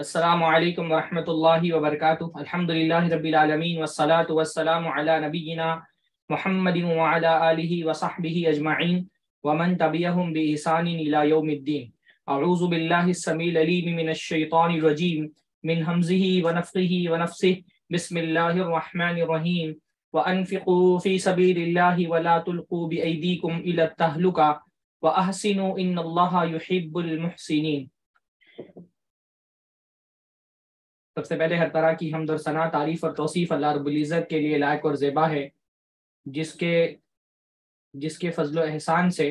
अस्सलाम वालेकुम रहमतुल्लाहि व बरकातुहू अल्हम्दुलिल्लाहि रब्बिल आलमीन वस्सलातु वस्सलामु अला नबियिना मुहम्मदिन व अला आलिहि व सहबिहि अजमाइन व मन तबियहुम बि इहसानिन इला यौमिद्दीन अऊजु बिल्लाहि समील अलीम मिनश शैतानिर रजीम मिन हमजिही व नफखिही व नफसिही बिस्मिल्लाहिर रहमानिर रहीम व अनफिकू फी सबीलिल्लाहि व ला तुलकू बिअयदीकुम इला तहलुका व अहसिनु इन्नल्लाहा युहिब्बुल मुहसिनीन सबसे पहले हर तरह की हमद सना तारीफ़ और तोसीफ़ अल्लाह रबुल्ज़त के लिए लायक और ज़ेबा है जिसके जिसके फजल एहसान से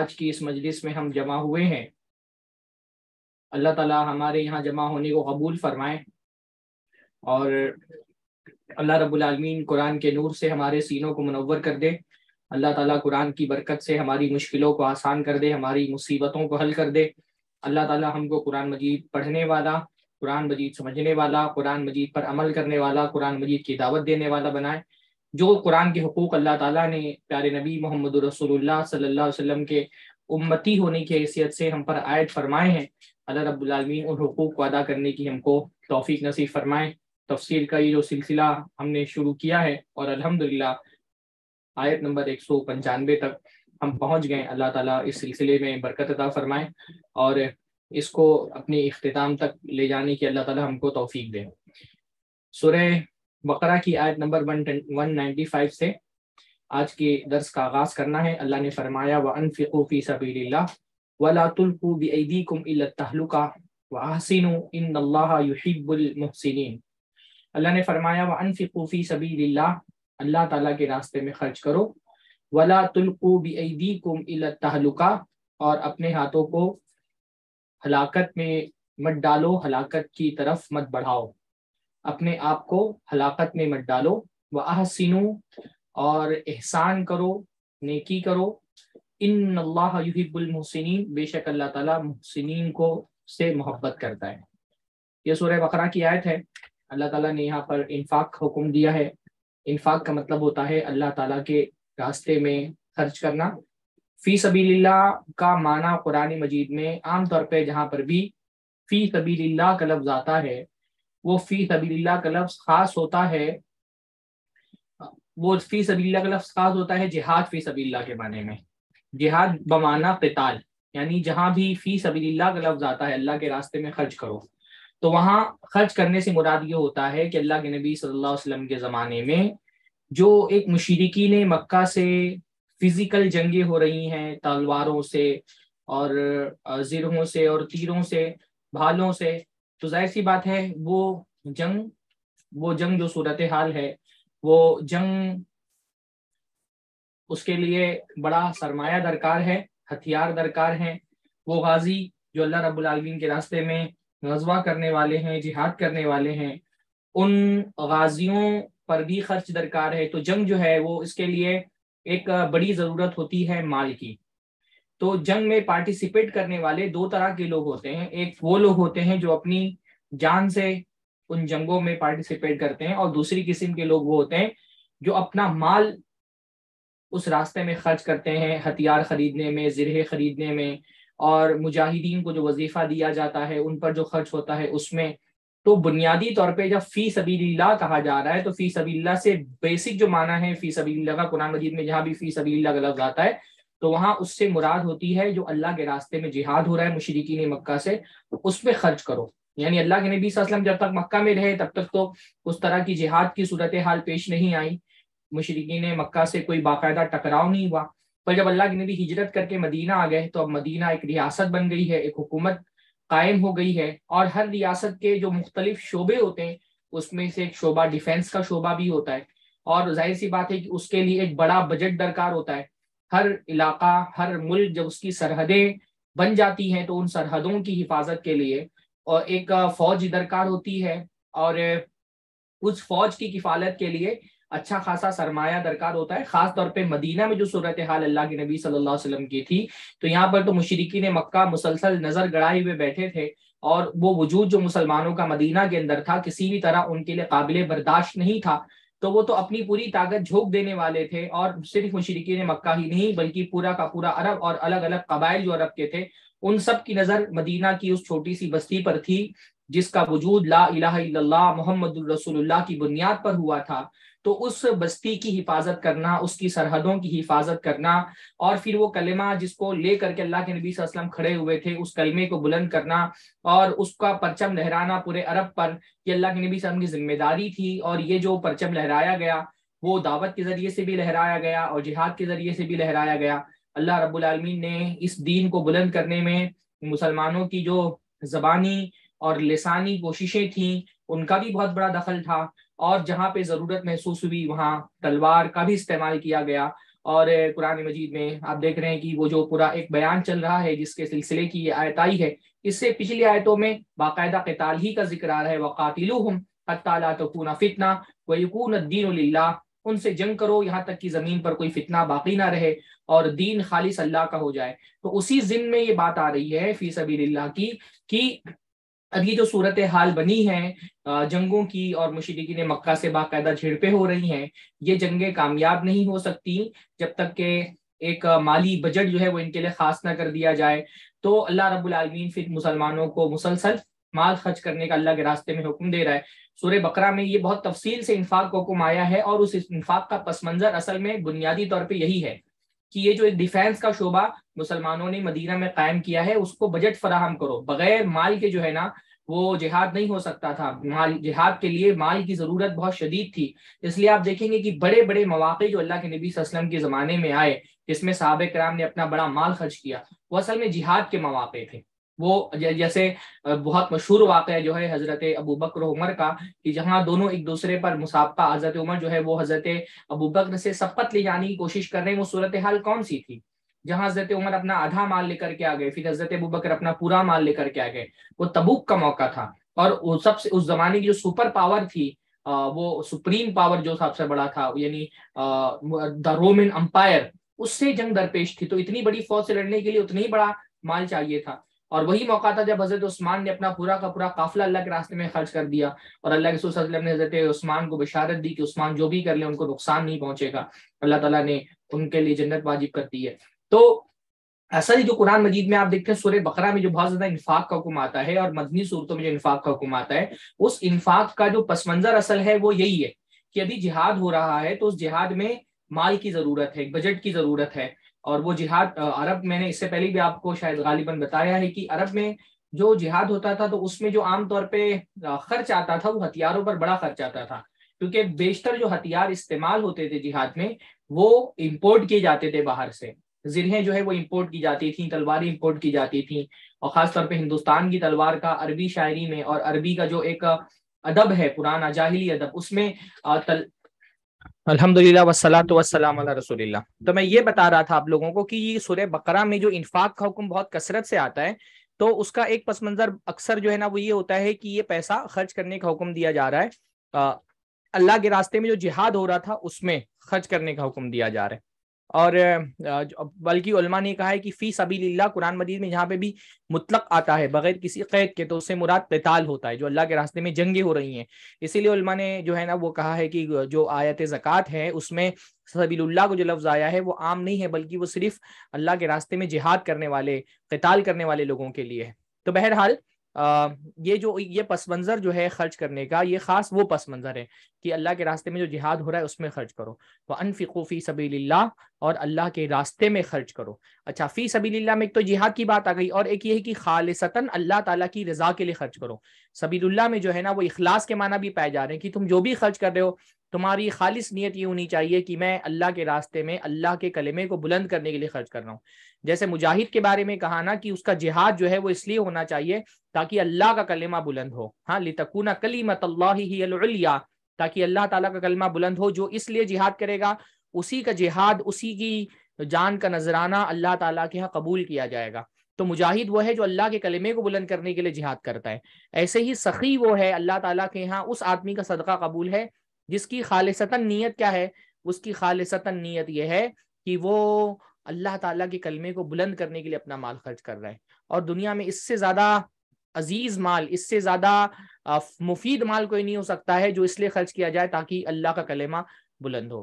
आज की इस मजलिस में हम जमा हुए हैं अल्लाह ताला हमारे यहाँ जमा होने को कबूल फरमाए और अल्लाह रबालमीन कुरान के नूर से हमारे सीनों को मनवर कर दे अल्लाह ताला कुरान की बरकत से हमारी मुश्किलों को आसान कर दे हमारी मुसीबतों को हल कर दे अल्लाह ताला हमको कुरान मजीद पढ़ने वाला कुरान मजीद समझने वाला कुरान मजीद पर अमल करने वाला कुरान मजीद की दावत देने वाला बनाए जो कुरान के हकूक अल्लाह ताला ने प्यारे नबी मोहम्मद सल्लल्लाहु अलैहि वसल्लम के उम्मती होने की हैसियत से हम पर आयत फरमाए हैं अल्लाह रबालमीन उन हकूक को अदा करने की हमको तोफ़ी नसीब फरमाएँ तफसीर का ये जो सिलसिला हमने शुरू किया है और अल्हम्दुलिल्लाह आयत नंबर एक सौ पंचानवे तक हम पहुँच गए अल्लाह ताला इस सिलसिले में बरकत अदा फरमाएँ और इसको अपने अख्ताम तक ले जाने की अल्लाह ताला हमको तोफीक दे सुरह बकरा की आयत नंबर वन नाइन्टी फाइव से आज के दर्स का आगाज करना है अल्लाह ने फरमाया व अनफ़ी सबील्ला वलातुल्कु बेदीकुम तहलुका व आसिन इन अल्लाह ने फरमाया व अनफ़ी सबी अल्लाह ताला के रास्ते में खर्च करो वला तुल्कु कुम तहलुका और अपने हाथों को हलाकत में मत डालो हलाकत की तरफ मत बढ़ाओ अपने आप को हलाकत में मत डालो व आहसिनो और एहसान करो नेकी करो इन अल्लाह बेशक अल्लाह ताला महसिन को से मोहब्बत करता है ये सूर्य बकरा की आयत है अल्लाह ताला ने यहाँ पर इन्फाक हुक्म दिया है इन्फाक का मतलब होता है अल्लाह ताला के रास्ते में खर्च करना फी सबीला का माना कुरान मजीद में आमतौर पर जहाँ पर भी फ़ी सबीला का लफ्ज़ आता है वो फ़ी सबीला का लफ्ज़ ख़ास होता है वो फ़ी सबीला का लफ्ज़ ख़ास होता है जिहाद फ़ी सबीला के बारे में जिहाद बमाना पिताल यानी जहाँ भी फ़ी सबीला का लफ्ज़ आता है अल्लाह के रास्ते में खर्च करो तो वहाँ खर्च करने से मुराद ये होता है कि अल्लाह के नबी सल्लल्लाहु अलैहि वसल्लम के ज़माने में जो एक मशरकिन मक्का से फिजिकल जंगे हो रही हैं तलवारों से और जीरो से और तीरों से भालों से तो जाहिर सी बात है वो जंग वो जंग जो सूरत हाल है वो जंग उसके लिए बड़ा सरमाया दरकार है हथियार दरकार है वो गाजी जो अल्लाह रब्बुल रबालमीन के रास्ते में गजवा करने वाले हैं जिहाद करने वाले हैं उन गाजियों पर भी खर्च दरकार है तो जंग जो है वो इसके लिए एक बड़ी जरूरत होती है माल की तो जंग में पार्टिसिपेट करने वाले दो तरह के लोग होते हैं एक वो लोग होते हैं जो अपनी जान से उन जंगों में पार्टिसिपेट करते हैं और दूसरी किस्म के लोग वो होते हैं जो अपना माल उस रास्ते में खर्च करते हैं हथियार खरीदने में जरहे खरीदने में और मुजाहिदीन को जो वजीफा दिया जाता है उन पर जो खर्च होता है उसमें तो बुनियादी तौर पे जब फी सबीला कहा जा रहा है तो फी सबीला से बेसिक जो माना है फी सबीला का कुरान मजीद में जहां भी फी सबीला का लफ्ज आता है तो वहां उससे मुराद होती है जो अल्लाह के रास्ते में जिहाद हो रहा है मुशरकिन मक्का से उस पर खर्च करो यानी अल्लाह के नबी वसल्लम जब तक मक्का में रहे तब तक तो उस तरह की जिहाद की सूरत हाल पेश नहीं आई मुशरकिन मक्का से कोई बाकायदा टकराव नहीं हुआ पर जब अल्लाह के नबी हिजरत करके मदीना आ गए तो अब मदीना एक रियासत बन गई है एक हुकूमत कायम हो गई है और हर रियासत के जो मुख्तलिफ शोबे होते हैं उसमें से एक शोबा डिफेंस का शोबा भी होता है और जाहिर सी बात है कि उसके लिए एक बड़ा बजट दरकार होता है हर इलाका हर मुल्क जब उसकी सरहदें बन जाती हैं तो उन सरहदों की हिफाजत के लिए और एक फौज दरकार होती है और उस फौज की किफालत के लिए अच्छा खासा सरमाया दरकार होता है खास तौर पे मदीना में जो सूरत हाल अल्लाह के नबी सल्लल्लाहु अलैहि वसल्लम की थी तो यहाँ पर तो मुशरकी ने मक्का मुसलसल नजर गड़ाए हुए बैठे थे और वो वजूद जो मुसलमानों का मदीना के अंदर था किसी भी तरह उनके लिए काबिल बर्दाश्त नहीं था तो वो तो अपनी पूरी ताकत झोंक देने वाले थे और सिर्फ मुशरकी ने मक्का ही नहीं बल्कि पूरा का पूरा अरब और अलग अलग कबाइल जो अरब के थे उन सब की नज़र मदीना की उस छोटी सी बस्ती पर थी जिसका वजूद ला इलाहा इल्लल्लाह मोहम्मद रसूलुल्लाह की बुनियाद पर हुआ था तो उस बस्ती की हिफाजत करना उसकी सरहदों की हिफाजत करना और फिर वो कलमा जिसको ले करके अल्लाह के नबी वसल्लम खड़े हुए थे उस कलमे को बुलंद करना और उसका परचम लहराना पूरे अरब पर ये अल्लाह के नबी वसल्लम की जिम्मेदारी थी और ये जो परचम लहराया गया वो दावत के ज़रिए से भी लहराया गया और जिहाद के ज़रिए से भी लहराया गया अल्लाह रबालमीन ने इस दीन को बुलंद करने में मुसलमानों की जो जबानी और लसानी कोशिशें थीं उनका भी बहुत बड़ा दखल था और जहाँ पे ज़रूरत महसूस हुई वहां तलवार का भी इस्तेमाल किया गया और कुरान मजीद में आप देख रहे हैं कि वो जो पूरा एक बयान चल रहा है जिसके सिलसिले की ये आयत आई है इससे पिछली आयतों में बाकायदा कताल ही का जिक्र आ रहा है वक़ातिलुहम हत्ता तकूना फितना यकून दीन उनसे जंग करो यहाँ तक कि ज़मीन पर कोई फितना बाकी ना रहे और दीन खालिस अल्लाह का हो जाए तो उसी जिन में ये बात आ रही है फी की कि अब ये जो सूरत हाल बनी है जंगों की और मुशीदकी ने मक्का से बाकायदा झिड़पे हो रही हैं ये जंगें कामयाब नहीं हो सकती जब तक के एक माली बजट जो है वो इनके लिए खास ना कर दिया जाए तो अल्लाह रब्बुल आलमीन फिर मुसलमानों को मुसलसल माल खर्च करने का अल्लाह के रास्ते में हुक्म दे रहा है सूर्य बकरा में ये बहुत तफसील से इन्फाक को हुक्म आया है और उस इन्फाक का पस मंजर असल में बुनियादी तौर पर यही है कि ये जो एक डिफेंस का शोबा मुसलमानों ने मदीना में कायम किया है उसको बजट फराहम करो बगैर माल के जो है ना वो जिहाद नहीं हो सकता था माल जिहाद के लिए माल की ज़रूरत बहुत शदीद थी इसलिए आप देखेंगे कि बड़े बड़े मौाक़े जो अल्लाह के नबी वसलम के ज़माने में आए जिसमें साहब कराम ने अपना बड़ा माल खर्च किया वो असल में जिहाद के मौाक़े थे वो जैसे बहुत मशहूर वाक़ जो है हज़रत अबू बकर उमर का कि जहाँ दोनों एक दूसरे पर मुसाबका हज़रत उमर जो है वो हज़रत अबू बकर से सबकत ले जाने की कोशिश कर रहे हैं वो सूरत हाल कौन सी थी जहाँ हज़रत उमर अपना आधा माल लेकर के आ गए फिर हज़रत अबू बकर अपना पूरा माल लेकर के आ गए वो तबूक का मौका था और सबसे उस जमाने की जो सुपर पावर थी वो सुप्रीम पावर जो सबसे बड़ा था यानी द रोमन अम्पायर उससे जंग दरपेश थी तो इतनी बड़ी फौज से लड़ने के लिए उतना ही बड़ा माल चाहिए था और वही मौका था जब हजरत उस्मान ने अपना पूरा का पूरा काफिला अल्लाह के रास्ते में खर्च कर दिया और अल्लाह के वसल्लम ने हजरत उस्मान को बशारत दी कि उस्मान जो भी कर ले उनको नुकसान नहीं पहुंचेगा अल्लाह तला ने उनके लिए जन्नत वाजिब कर दी है तो असल ही जो कुरान मजीद में आप देखते हैं सूर्य बकरा में जो बहुत ज्यादा इन्फाक का हुक्म आता है और मदनी सूरतों में जो इन्फाक का हुक्म आता है उस इन्फाक का जो पस मंजर असल है वो यही है कि यदि जिहाद हो रहा है तो उस जिहाद में माल की जरूरत है बजट की जरूरत है और वो जिहाद अरब मैंने इससे पहले भी आपको शायद गालिबन बताया है कि अरब में जो जिहाद होता था तो उसमें जो आमतौर पे खर्च आता था वो हथियारों पर बड़ा खर्च आता था क्योंकि बेशतर जो हथियार इस्तेमाल होते थे जिहाद में वो इम्पोर्ट किए जाते थे बाहर से जिरहें जो है वो इम्पोर्ट की जाती थी तलवारें इम्पोर्ट की जाती थी और ख़ासतौर पर हिंदुस्तान की तलवार का अरबी शायरी में और अरबी का जो एक अदब है पुराना जाहली अदब उसमें अल्हम्दुलिल्लाह तो वसलाम रसूलिल्लाह तो मैं ये बता रहा था आप लोगों को कि ये सूर्य बकरा में जो इन्फाक का हुक्म बहुत कसरत से आता है तो उसका एक पस मंजर अक्सर जो है ना वो ये होता है कि ये पैसा खर्च करने का हुक्म दिया जा रहा है अल्लाह के रास्ते में जो जिहाद हो रहा था उसमें खर्च करने का हुक्म दिया जा रहा है और बल्कि उलमा ने कहा है कि फ़ी सभी कुरान मजीद में जहाँ पे भी मुतलक आता है बगैर किसी कैद के तो उससे मुराद कताल होता है जो अल्लाह के रास्ते में जंगे हो रही हैं इसीलिए उलमा ने जो है ना वो कहा है कि जो आयत ज़क़़त है उसमें सबील्ला को जो लफ्ज़ आया है वो आम नहीं है बल्कि वो सिर्फ अल्लाह के रास्ते में जिहाद करने वाले कताल करने वाले लोगों के लिए है तो बहरहाल ये जो ये पस मंज़र जो है खर्च करने का ये खास वो पस मंज़र है कि अल्लाह के रास्ते में जो जिहाद हो रहा है उसमें खर्च करो व फी सभी और अल्लाह के रास्ते में खर्च करो अच्छा फ़ी सभी में एक तो जिहाद की बात आ गई और एक ये है कि खालसता अल्लाह ताला की रजा के लिए खर्च करो सभी में जो है ना वो इखलास के माना भी पाए जा रहे हैं कि तुम जो भी खर्च कर रहे हो तुम्हारी खालिश नीयत ये होनी चाहिए कि मैं अल्लाह के रास्ते में अल्लाह के कलमे को बुलंद करने के लिए खर्च कर रहा हूँ जैसे मुजाहिद के बारे में कहा ना कि उसका जिहाद जो है वो इसलिए होना चाहिए ताकि अल्लाह का कलेमा बुलंद हो हाँ लितकूना कलीमत अल्लाह ताकि अल्लाह ताला का कलमा बुलंद हो जो इसलिए जिहाद करेगा उसी का जिहाद उसी की जान का नजराना अल्लाह ताला के यहाँ कबूल किया जाएगा तो मुजाहिद वो है जो अल्लाह के कलमे को बुलंद करने के लिए जिहाद करता है ऐसे ही सखी वो है अल्लाह ताला के यहाँ उस आदमी का सदका कबूल है जिसकी खालिशतन नीयत क्या है उसकी खालिशतन नीयत यह है कि वो अल्लाह ताला के कलमे को बुलंद करने के लिए अपना माल खर्च कर रहा है और दुनिया में इससे ज़्यादा अजीज माल इससे ज़्यादा मुफीद माल कोई नहीं हो सकता है जो इसलिए खर्च किया जाए ताकि अल्लाह का कलेमा बुलंद हो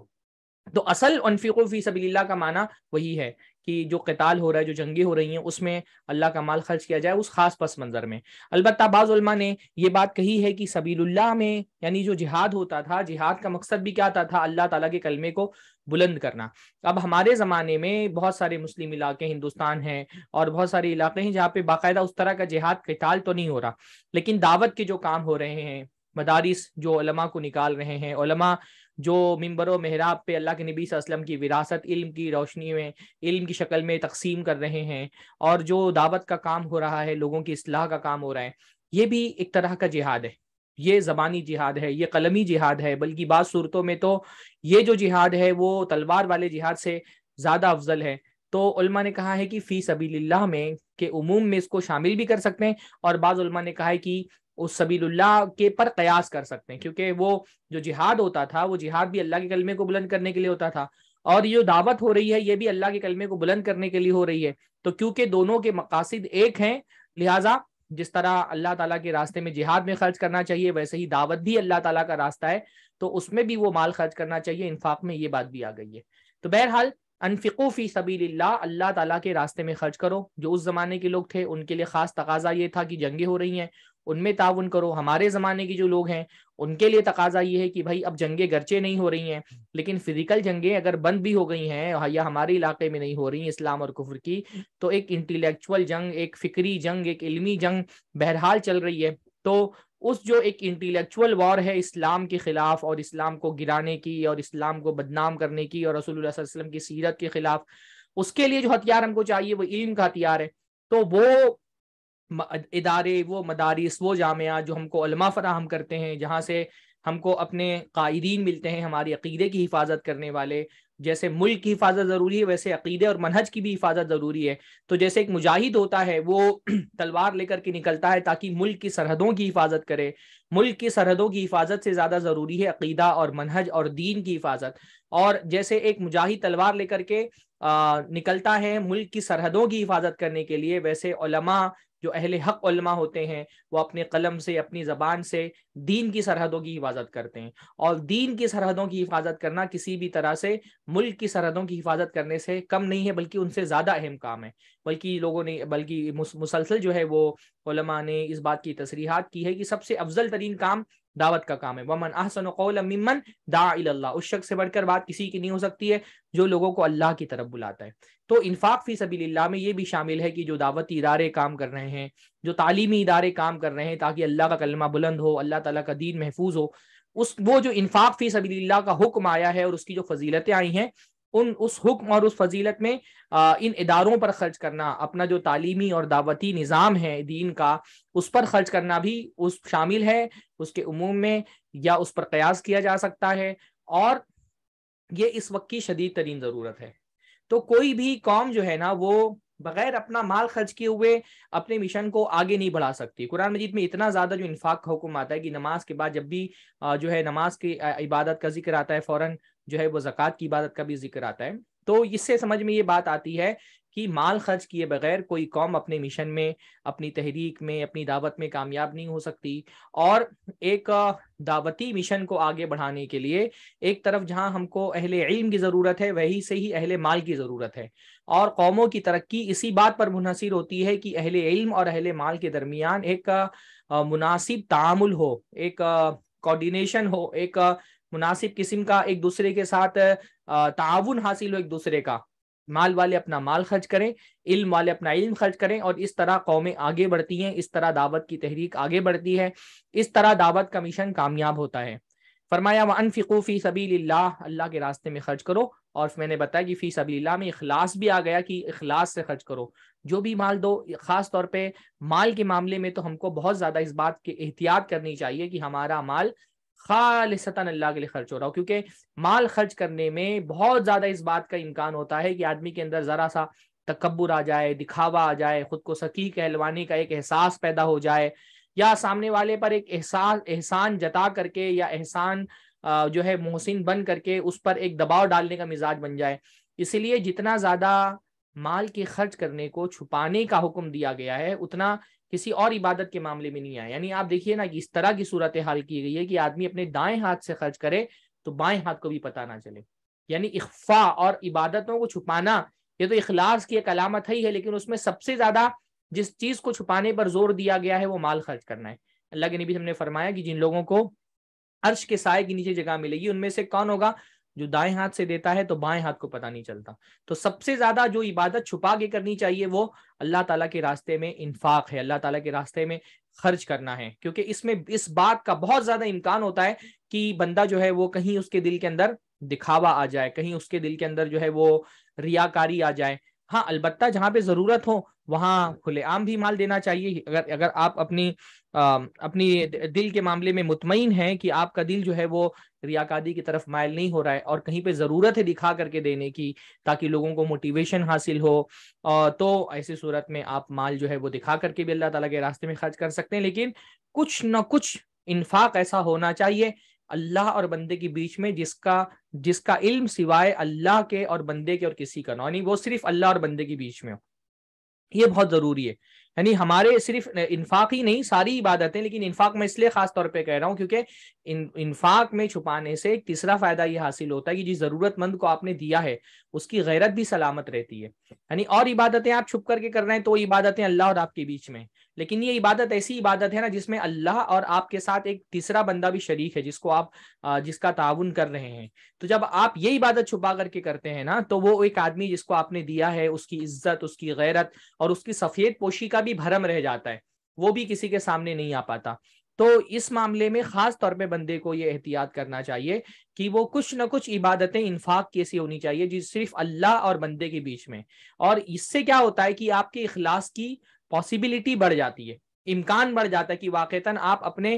तो असल अनफिको फ़ी सबील्ला का माना वही है कि जो कताल हो रहा है जो जंगी हो रही हैं उसमें अल्लाह का माल खर्च किया जाए उस खास पस मंज़र में अलबत् बाज़ा ने यह बात कही है कि सबीलुल्लाह में यानी जो जिहाद होता था जिहाद का मकसद भी क्या आता था अल्लाह ताला के कलमे को बुलंद करना अब हमारे ज़माने में बहुत सारे मुस्लिम इलाके हिंदुस्तान हैं और बहुत सारे इलाके हैं जहाँ पे बाकायदा उस तरह का जिहाद कताल तो नहीं हो रहा लेकिन दावत के जो काम हो रहे हैं मदारिस जो को निकाल रहे हैं जो व महराब पे अल्लाह के नबी वसल्लम की विरासत इल्म की रोशनी में इल्म की शक्ल में तकसीम कर रहे हैं और जो दावत का काम हो रहा है लोगों की असलाह का काम हो रहा है ये भी एक तरह का जिहाद है ये ज़बानी जिहाद है ये कलमी जिहाद है बल्कि बाद सूरतों में तो ये जो जिहाद है वो तलवार वाले जिहाद से ज़्यादा अफजल है तो उल्मा ने कहा है कि फ़ी सबील्ला में के उमूम में इसको शामिल भी कर सकते हैं और बाज़ उल्मा ने कहा है कि उस सबीलुल्लाह के पर कयास कर सकते हैं क्योंकि वो जो जिहाद होता था वो जिहाद भी अल्लाह के कलमे को बुलंद करने के लिए होता था और ये जो दावत हो रही है ये भी अल्लाह के कलमे को बुलंद करने के लिए हो रही है तो क्योंकि दोनों के मकासद एक हैं लिहाजा जिस तरह अल्लाह ताला के रास्ते में जिहाद में खर्च करना चाहिए वैसे ही दावत भी अल्लाह ताला का रास्ता है तो उसमें भी वो माल खर्च करना चाहिए इन्फाक में ये बात भी आ गई है तो बहरहाल फी सबील्ला अल्लाह तला के रास्ते में खर्च करो जो उस ज़माने के लोग थे उनके लिए ख़ास तकाजा ये था कि जंगें हो रही हैं उनमें ताउन करो हमारे ज़माने के जो लोग हैं उनके लिए तकाजा ये है कि भाई अब जंगें गरचे नहीं हो रही हैं लेकिन फिजिकल जंगें अगर बंद भी हो गई हैं या हमारे इलाके में नहीं हो रही इस्लाम और कुफर की तो एक इंटेलेक्चुअल जंग एक फ़िक्री जंग एक इलमी जंग बहरहाल चल रही है तो उस जो एक इंटेलेक्चुअल वॉर है इस्लाम के खिलाफ और इस्लाम को गिराने की और इस्लाम को बदनाम करने की और रसूल वसल्लम की सीरत के खिलाफ उसके लिए जो हथियार हमको चाहिए वो इल्म का हथियार है तो वो इदारे वो मदारस वो जामिया जो हमको अलमा फराहम करते हैं जहाँ से हमको अपने कायदीन मिलते हैं हमारे अकीदे की हिफाजत करने वाले जैसे मुल्क की हिफाजत ज़रूरी है वैसे अकीदे और मनहज की भी हिफाजत ज़रूरी है तो जैसे एक मुजाहिद होता है वो तलवार लेकर के निकलता है ताकि मुल्क की सरहदों की हिफाजत करे मुल्क की सरहदों की हिफाजत से ज़्यादा ज़रूरी है अकीदा और मनहज और दीन की हिफाजत और जैसे एक मुजाहिद तलवार लेकर के निकलता है मुल्क की सरहदों की हिफाजत करने के लिए वैसे जो अहले हक उलमा होते हैं वो अपने कलम से अपनी ज़बान से दीन की सरहदों की हिफाजत करते हैं और दीन की सरहदों की हिफाजत करना किसी भी तरह से मुल्क की सरहदों की हिफाजत करने से कम नहीं है बल्कि उनसे ज़्यादा अहम काम है बल्कि लोगों ने बल्कि मुसलसल जो है वो ने इस बात की तसरीहत की है कि सबसे अफजल तरीन काम दावत का काम है वमन आहसन मिमन दाला उस शख्स से बढ़कर बात किसी की नहीं हो सकती है जो लोगों को अल्लाह की तरफ बुलाता है तो इन्फाक फी सभी में ये भी शामिल है कि जो दावती इदारे काम कर रहे हैं जो तालीमी इदारे काम कर रहे हैं ताकि अल्लाह का कलमा बुलंद हो अल्लाह तला का दीन महफूज हो उस वो जो इन्फाक फी सभी का हुक्म आया है और उसकी जो फजीलतें आई हैं उन उस हुक्म और उस फजीलत में आ, इन इदारों पर खर्च करना अपना जो तालीमी और दावती निज़ाम है दीन का उस पर खर्च करना भी उस शामिल है उसके उमूम में या उस पर कयास किया जा सकता है और ये इस वक्त की शदीद तरीन ज़रूरत है तो कोई भी कौम जो है ना वो बगैर अपना माल खर्च किए हुए अपने मिशन को आगे नहीं बढ़ा सकती कुरान मजीद में इतना ज़्यादा जो इन्फाक का हुक्म आता है कि नमाज के बाद जब भी जो है नमाज की इबादत का जिक्र आता है फ़ौरन जो है वो ज़क़़त की इबादत का भी जिक्र आता है तो इससे समझ में ये बात आती है कि माल खर्च किए बगैर कोई कौम अपने मिशन में अपनी तहरीक में अपनी दावत में कामयाब नहीं हो सकती और एक दावती मिशन को आगे बढ़ाने के लिए एक तरफ जहां हमको अहले इल्म की ज़रूरत है वही से ही अहले माल की ज़रूरत है और कौमों की तरक्की इसी बात पर मुनसर होती है कि अहले इल्म और अहले माल के दरमियान एक मुनासिब तामुल हो एक कोऑर्डिनेशन हो एक मुनासिब किस्म का एक दूसरे के साथ ताउन हासिल हो एक दूसरे का माल वाले अपना माल खर्च करें इल्म वाले अपना इल्म खर्च करें और इस तरह कौमें आगे बढ़ती हैं इस तरह दावत की तहरीक आगे बढ़ती है इस तरह दावत कमीशन कामयाब होता है फरमाया वन फ़िकूफ़ी सभी अल्लाह के रास्ते में खर्च करो और मैंने बताया कि फ़ी सभी में अखलास भी आ गया कि अखलास से खर्च करो जो भी माल दो ख़ास तौर पे माल के मामले में तो हमको बहुत ज़्यादा इस बात की एहतियात करनी चाहिए कि हमारा माल खालिसता अल्लाह के लिए खर्च हो रहा हो क्योंकि माल खर्च करने में बहुत ज़्यादा इस बात का इम्कान होता है कि आदमी के अंदर ज़रा सा तकबर आ जाए दिखावा आ जाए खुद को सकी कहलवाने का एक एहसास पैदा हो जाए या सामने वाले पर एक एहसास एहसान जता करके या एहसान जो है मोहसिन बन करके उस पर एक दबाव डालने का मिजाज बन जाए इसलिए जितना ज़्यादा माल के खर्च करने को छुपाने का हुक्म दिया गया है उतना किसी और इबादत के मामले में नहीं आया यानी आप देखिए ना कि इस तरह की सूरत हाल की गई है कि आदमी अपने दाएं हाथ से खर्च करे तो बाएं हाथ को भी पता ना चले यानी इख्फा और इबादतों को छुपाना ये तो इखलास की एक अलामत ही है लेकिन उसमें सबसे ज्यादा जिस चीज को छुपाने पर जोर दिया गया है वो माल खर्च करना है अल्लाह के नबी हमने फरमाया कि जिन लोगों को अर्श के साय के नीचे जगह मिलेगी उनमें से कौन होगा जो दाएं हाथ से देता है तो बाएं हाथ को पता नहीं चलता तो सबसे ज्यादा जो इबादत छुपा के करनी चाहिए वो अल्लाह ताला के रास्ते में इन्फाक है अल्लाह ताला के रास्ते में खर्च करना है क्योंकि इसमें इस बात का बहुत ज्यादा इम्कान होता है कि बंदा जो है वो कहीं उसके दिल के अंदर दिखावा आ जाए कहीं उसके दिल के अंदर जो है वो रियाकारी आ जाए हाँ अलबत्ता जहाँ पे जरूरत हो वहाँ हाँ। खुलेआम भी माल देना चाहिए अगर अगर आप अपनी आ, अपनी दिल के मामले में मुतमिन है कि आपका दिल जो है वो रियाक़ादी की तरफ मायल नहीं हो रहा है और कहीं पे ज़रूरत है दिखा करके देने की ताकि लोगों को मोटिवेशन हासिल हो आ, तो ऐसी सूरत में आप माल जो है वो दिखा करके भी अल्लाह तला के रास्ते में खर्च कर सकते हैं लेकिन कुछ ना कुछ इन्फाक ऐसा होना चाहिए अल्लाह और बंदे के बीच में जिसका जिसका इल्म सिवाय अल्लाह के और बंदे के और किसी का ना वो सिर्फ अल्लाह और बंदे के बीच में हो ये बहुत जरूरी है यानी हमारे सिर्फ इन्फाक ही नहीं सारी इबादतें लेकिन इन्फाक मैं इसलिए खास तौर पे कह रहा हूँ क्योंकि इन इन्फाक में छुपाने से एक तीसरा फायदा ये हासिल होता है कि जिस जरूरतमंद को आपने दिया है उसकी गैरत भी सलामत रहती है यानी और इबादतें आप छुप करके कर रहे हैं तो इबादतें अल्लाह और आपके बीच में लेकिन ये इबादत ऐसी इबादत है ना जिसमें अल्लाह और आपके साथ एक तीसरा बंदा भी शरीक है जिसको आप जिसका ताउन कर रहे हैं तो जब आप ये इबादत छुपा करके करते हैं ना तो वो एक आदमी जिसको आपने दिया है उसकी इज्जत उसकी गैरत और उसकी सफ़ेद पोशी का भी भरम रह जाता है वो भी किसी के सामने नहीं आ पाता तो इस मामले में खास तौर पे बंदे को ये एहतियात करना चाहिए कि वो कुछ ना कुछ इबादतें इन्फाक की ऐसी होनी चाहिए जिस सिर्फ अल्लाह और बंदे के बीच में और इससे क्या होता है कि आपके इखलास की पॉसिबिलिटी बढ़ जाती है इम्कान बढ़ जाता है कि वाक़ता आप अपने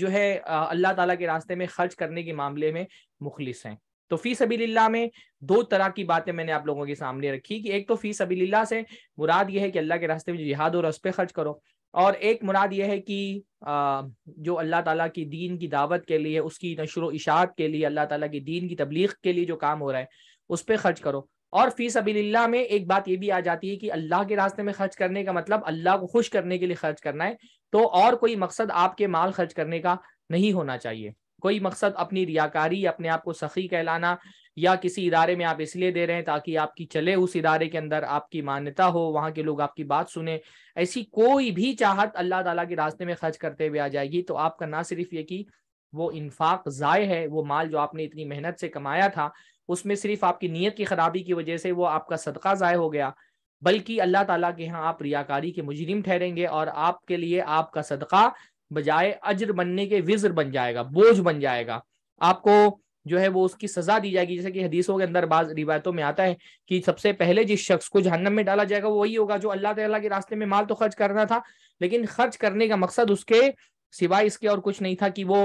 जो है अल्लाह ताला के रास्ते में खर्च करने के मामले में मुखलिस हैं तो फ़ी सबील्ला में दो तरह की बातें मैंने आप लोगों के सामने रखी कि एक तो फ़ी सबील्ला से मुराद ये है कि अल्लाह के रास्ते में जिहाद और उस पर खर्च करो और एक मुराद यह है कि आ, जो अल्लाह ताला की दीन की दावत के लिए उसकी नशर इशात के लिए अल्लाह ताला की दीन की तबलीग के लिए जो काम हो रहा है उस पर खर्च करो और फीस अबिल्ला में एक बात ये भी आ जाती है कि अल्लाह के रास्ते में खर्च करने का मतलब अल्लाह को खुश करने के लिए खर्च करना है तो और कोई मकसद आपके माल खर्च करने का नहीं होना चाहिए कोई मकसद अपनी रियाकारी अपने आप को सखी कहलाना या किसी इदारे में आप इसलिए दे रहे हैं ताकि आपकी चले उस इदारे के अंदर आपकी मान्यता हो वहां के लोग आपकी बात सुने ऐसी कोई भी चाहत अल्लाह ताला के रास्ते में खर्च करते हुए आ जाएगी तो आपका ना सिर्फ ये कि वो इन्फाक ज़ाय है वो माल जो आपने इतनी मेहनत से कमाया था उसमें सिर्फ आपकी नीयत की ख़राबी की वजह से वो आपका सदका ज़ाय हो गया बल्कि अल्लाह ताला के यहाँ आप रियाकारी के मुजरिम ठहरेंगे और आपके लिए आपका सदका बजाय अजर बनने के विजर बन जाएगा बोझ बन जाएगा आपको जो है वो उसकी सजा दी जाएगी जैसे कि हदीसों के अंदर बाज रिवायतों में आता है कि सबसे पहले जिस शख्स को जहन्नम में डाला जाएगा वो वही होगा जो अल्लाह तला के रास्ते में माल तो खर्च करना था लेकिन खर्च करने का मकसद उसके सिवाय इसके और कुछ नहीं था कि वो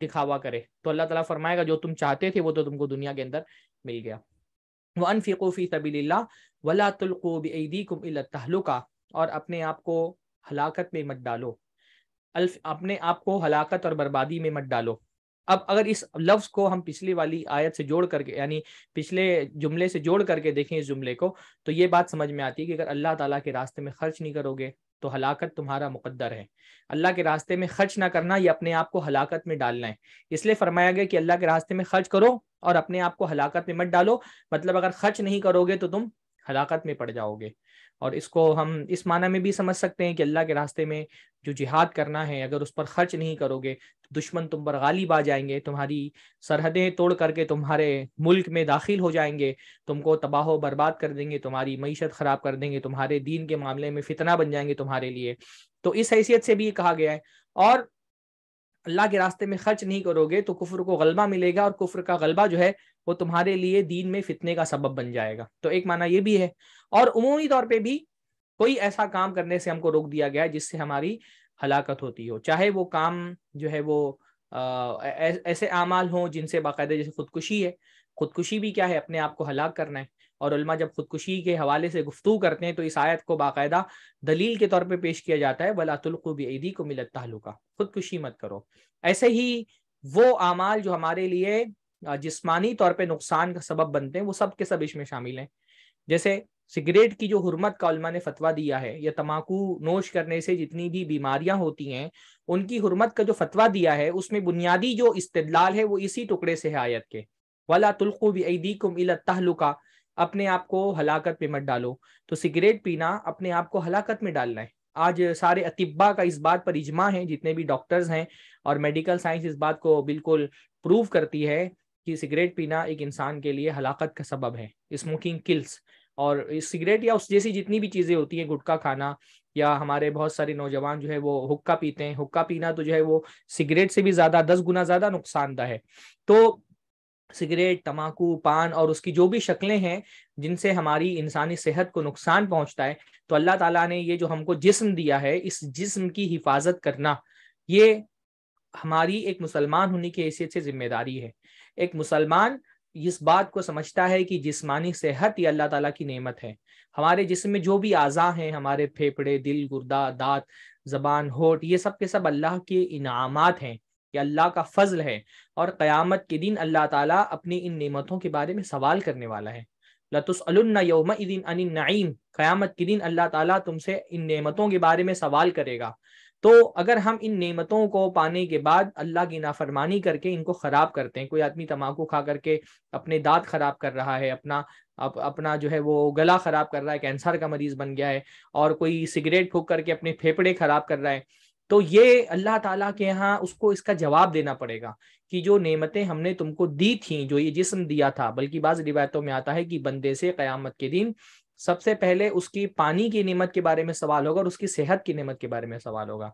दिखावा करे तो अल्लाह तला फरमाएगा जो तुम चाहते थे वो तो तुमको दुनिया के अंदर मिल गया वह अनफ़िकोफ़ी तबी वला तहलुका और अपने आप को हलाकत में मत डालो अपने आप को हलाकत और बर्बादी में मत डालो अब अगर इस लफ्ज को हम पिछली वाली आयत से जोड़ करके यानी पिछले जुमले से जोड़ करके देखें इस जुमले को तो ये बात समझ में आती है कि अगर अल्लाह ताला के रास्ते में खर्च नहीं करोगे तो हलाकत तुम्हारा मुकद्दर है अल्लाह के रास्ते में खर्च ना करना ये अपने आप को हलाकत में डालना है इसलिए फरमाया गया कि अल्लाह के रास्ते में खर्च करो और अपने आप को हलाकत में मत डालो मतलब अगर खर्च नहीं करोगे तो तुम हलाकत में पड़ जाओगे और इसको हम इस माना में भी समझ सकते हैं कि अल्लाह के रास्ते में जो जिहाद करना है अगर उस पर खर्च नहीं करोगे तो दुश्मन तुम पर गालिब आ जाएंगे तुम्हारी सरहदें तोड़ करके तुम्हारे मुल्क में दाखिल हो जाएंगे तुमको तबाह बर्बाद कर देंगे तुम्हारी मीशत ख़राब कर देंगे तुम्हारे दीन के मामले में फितना बन जाएंगे तुम्हारे लिए तो इस हैसियत से भी कहा गया है और अल्लाह के रास्ते में खर्च नहीं करोगे तो कुफर को गलबा मिलेगा और कुफर का गलबा जो है वो तुम्हारे लिए दीन में फितने का सबब बन जाएगा तो एक माना ये भी है और उमूमी तौर पे भी कोई ऐसा काम करने से हमको रोक दिया गया जिससे हमारी हलाकत होती हो चाहे वो काम जो है वो ऐसे अमाल हों जिनसे बाकायदा जैसे खुदकुशी है खुदकुशी भी क्या है अपने आप को हलाक करना है और उल्मा जब खुदकुशी के हवाले से गुफ्तु करते हैं तो इस आयत को बाकायदा दलील के तौर पे पेश किया जाता है वलातुल्कु बेदी को मिलत तहलुका खुदकुशी मत करो ऐसे ही वो अमाल जो हमारे लिए जिस्मानी तौर पे नुकसान का सबब बनते हैं वो सब के सब इसमें शामिल हैं जैसे सिगरेट की जो हुरमत का उलमा ने फतवा दिया है या तम्बाकू नोश करने से जितनी भी बीमारियां होती हैं उनकी हरमत का जो फतवा दिया है उसमें बुनियादी जो इस्तलाल है वो इसी टुकड़े से है आयत के वाला तुल्कु बीदीकुम तहलुका अपने आप को हलाकत में मत डालो तो सिगरेट पीना अपने आप को हलाकत में डालना है आज सारे अतिबा का इस बात पर इजमा है जितने भी डॉक्टर्स हैं और मेडिकल साइंस इस बात को बिल्कुल प्रूव करती है कि सिगरेट पीना एक इंसान के लिए हलाकत का सबब है स्मोकिंग किल्स और सिगरेट या उस जैसी जितनी भी चीज़ें होती हैं गुटखा खाना या हमारे बहुत सारे नौजवान जो है वो हुक्का पीते हैं हुक्का पीना तो जो है वो सिगरेट से भी ज़्यादा दस गुना ज़्यादा नुकसानदा है तो सिगरेट तम्बाकू पान और उसकी जो भी शक्लें हैं जिनसे हमारी इंसानी सेहत को नुकसान पहुंचता है तो अल्लाह ताला ने ये जो हमको जिस्म दिया है इस जिस्म की हिफाजत करना ये हमारी एक मुसलमान होने की हैसियत से जिम्मेदारी है एक मुसलमान इस बात को समझता है कि जिस्मानी सेहत ही अल्लाह ताला की नेमत है हमारे जिसम में जो भी आज़ा हैं हमारे फेफड़े दिल गुर्दा दांत जबान होठ ये सब के सब अल्लाह के इनाम हैं ये अल्लाह का फजल है और क़यामत के दिन अल्लाह ताला अपनी इन नेमतों के बारे में सवाल करने वाला है लतुसअलना योम दिन अनिन नईम क़यामत के दिन अल्लाह ताली तुमसे इन नियमतों के बारे में सवाल करेगा तो अगर हम इन नेमतों को पाने के बाद अल्लाह की नाफरमानी करके इनको ख़राब करते हैं कोई आदमी तम्बाकू खा करके अपने दांत ख़राब कर रहा है अपना अप, अपना जो है वो गला ख़राब कर रहा है कैंसर का मरीज़ बन गया है और कोई सिगरेट फूक करके अपने फेफड़े ख़राब कर रहा है तो ये अल्लाह ताला के यहाँ उसको इसका जवाब देना पड़ेगा कि जो नेमतें हमने तुमको दी थी जो ये जिसम दिया था बल्कि बाज़ रिवायतों में आता है कि बंदे से क्यामत के दिन सबसे पहले उसकी पानी की नियमत के बारे में सवाल होगा और उसकी सेहत की नियमत के बारे में सवाल होगा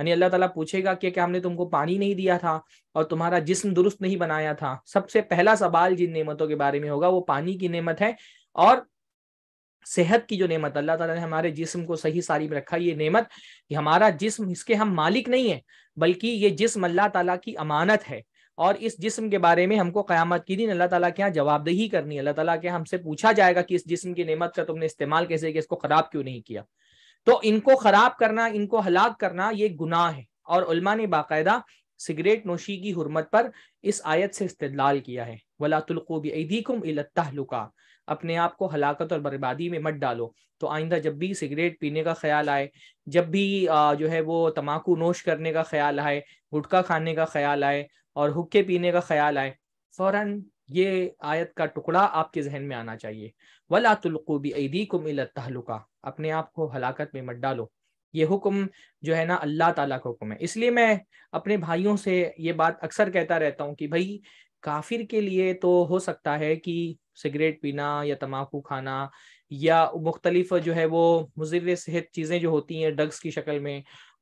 यानी अल्लाह ताला पूछेगा कि क्या हमने तुमको पानी नहीं दिया था और तुम्हारा जिस्म दुरुस्त नहीं बनाया था सबसे पहला सवाल जिन नेमतों के बारे में होगा वो पानी की नेमत है और सेहत की जो नेमत अल्लाह ताला ने हमारे जिस्म को सही सारी में रखा ये नेमत हमारा जिस्म इसके हम मालिक नहीं है बल्कि ये जिस्म अल्लाह ताला की अमानत है और इस जिस्म के बारे में हमको क्यामत की दिन अल्लाह ताला के यहाँ जवाबदेही करनी है अल्लाह ताला के हमसे पूछा जाएगा कि इस जिस्म की नेमत का तुमने इस्तेमाल कैसे किया इसको ख़राब क्यों नहीं किया तो इनको ख़राब करना इनको हलाक करना ये गुनाह है और उल्मा ने बाकायदा सिगरेट नोशी की हरमत पर इस आयत से इस्तलाल किया है वलातुल्कोबीकुम अपने आप को हलाकत और बर्बादी में मत डालो तो आइंदा जब भी सिगरेट पीने का ख्याल आए जब भी जो है वो तम्बाकू नोश करने का ख्याल आए गुटखा खाने का ख्याल आए और हुक्के पीने का ख्याल आए फौरन ये आयत का टुकड़ा आपके जहन में आना चाहिए वला तुलकूबी ईदी को मिलत तहलुका अपने आप को हलाकत में मत डालो ये हुक्म जो है ना अल्लाह ताला का हुक्म है इसलिए मैं अपने भाइयों से ये बात अक्सर कहता रहता हूँ कि भाई काफिर के लिए तो हो सकता है कि सिगरेट पीना या तम्बाकू खाना या मुख्तलिफ जो है वो मुजर सेहत चीज़ें जो होती हैं ड्रग्स की शक्ल में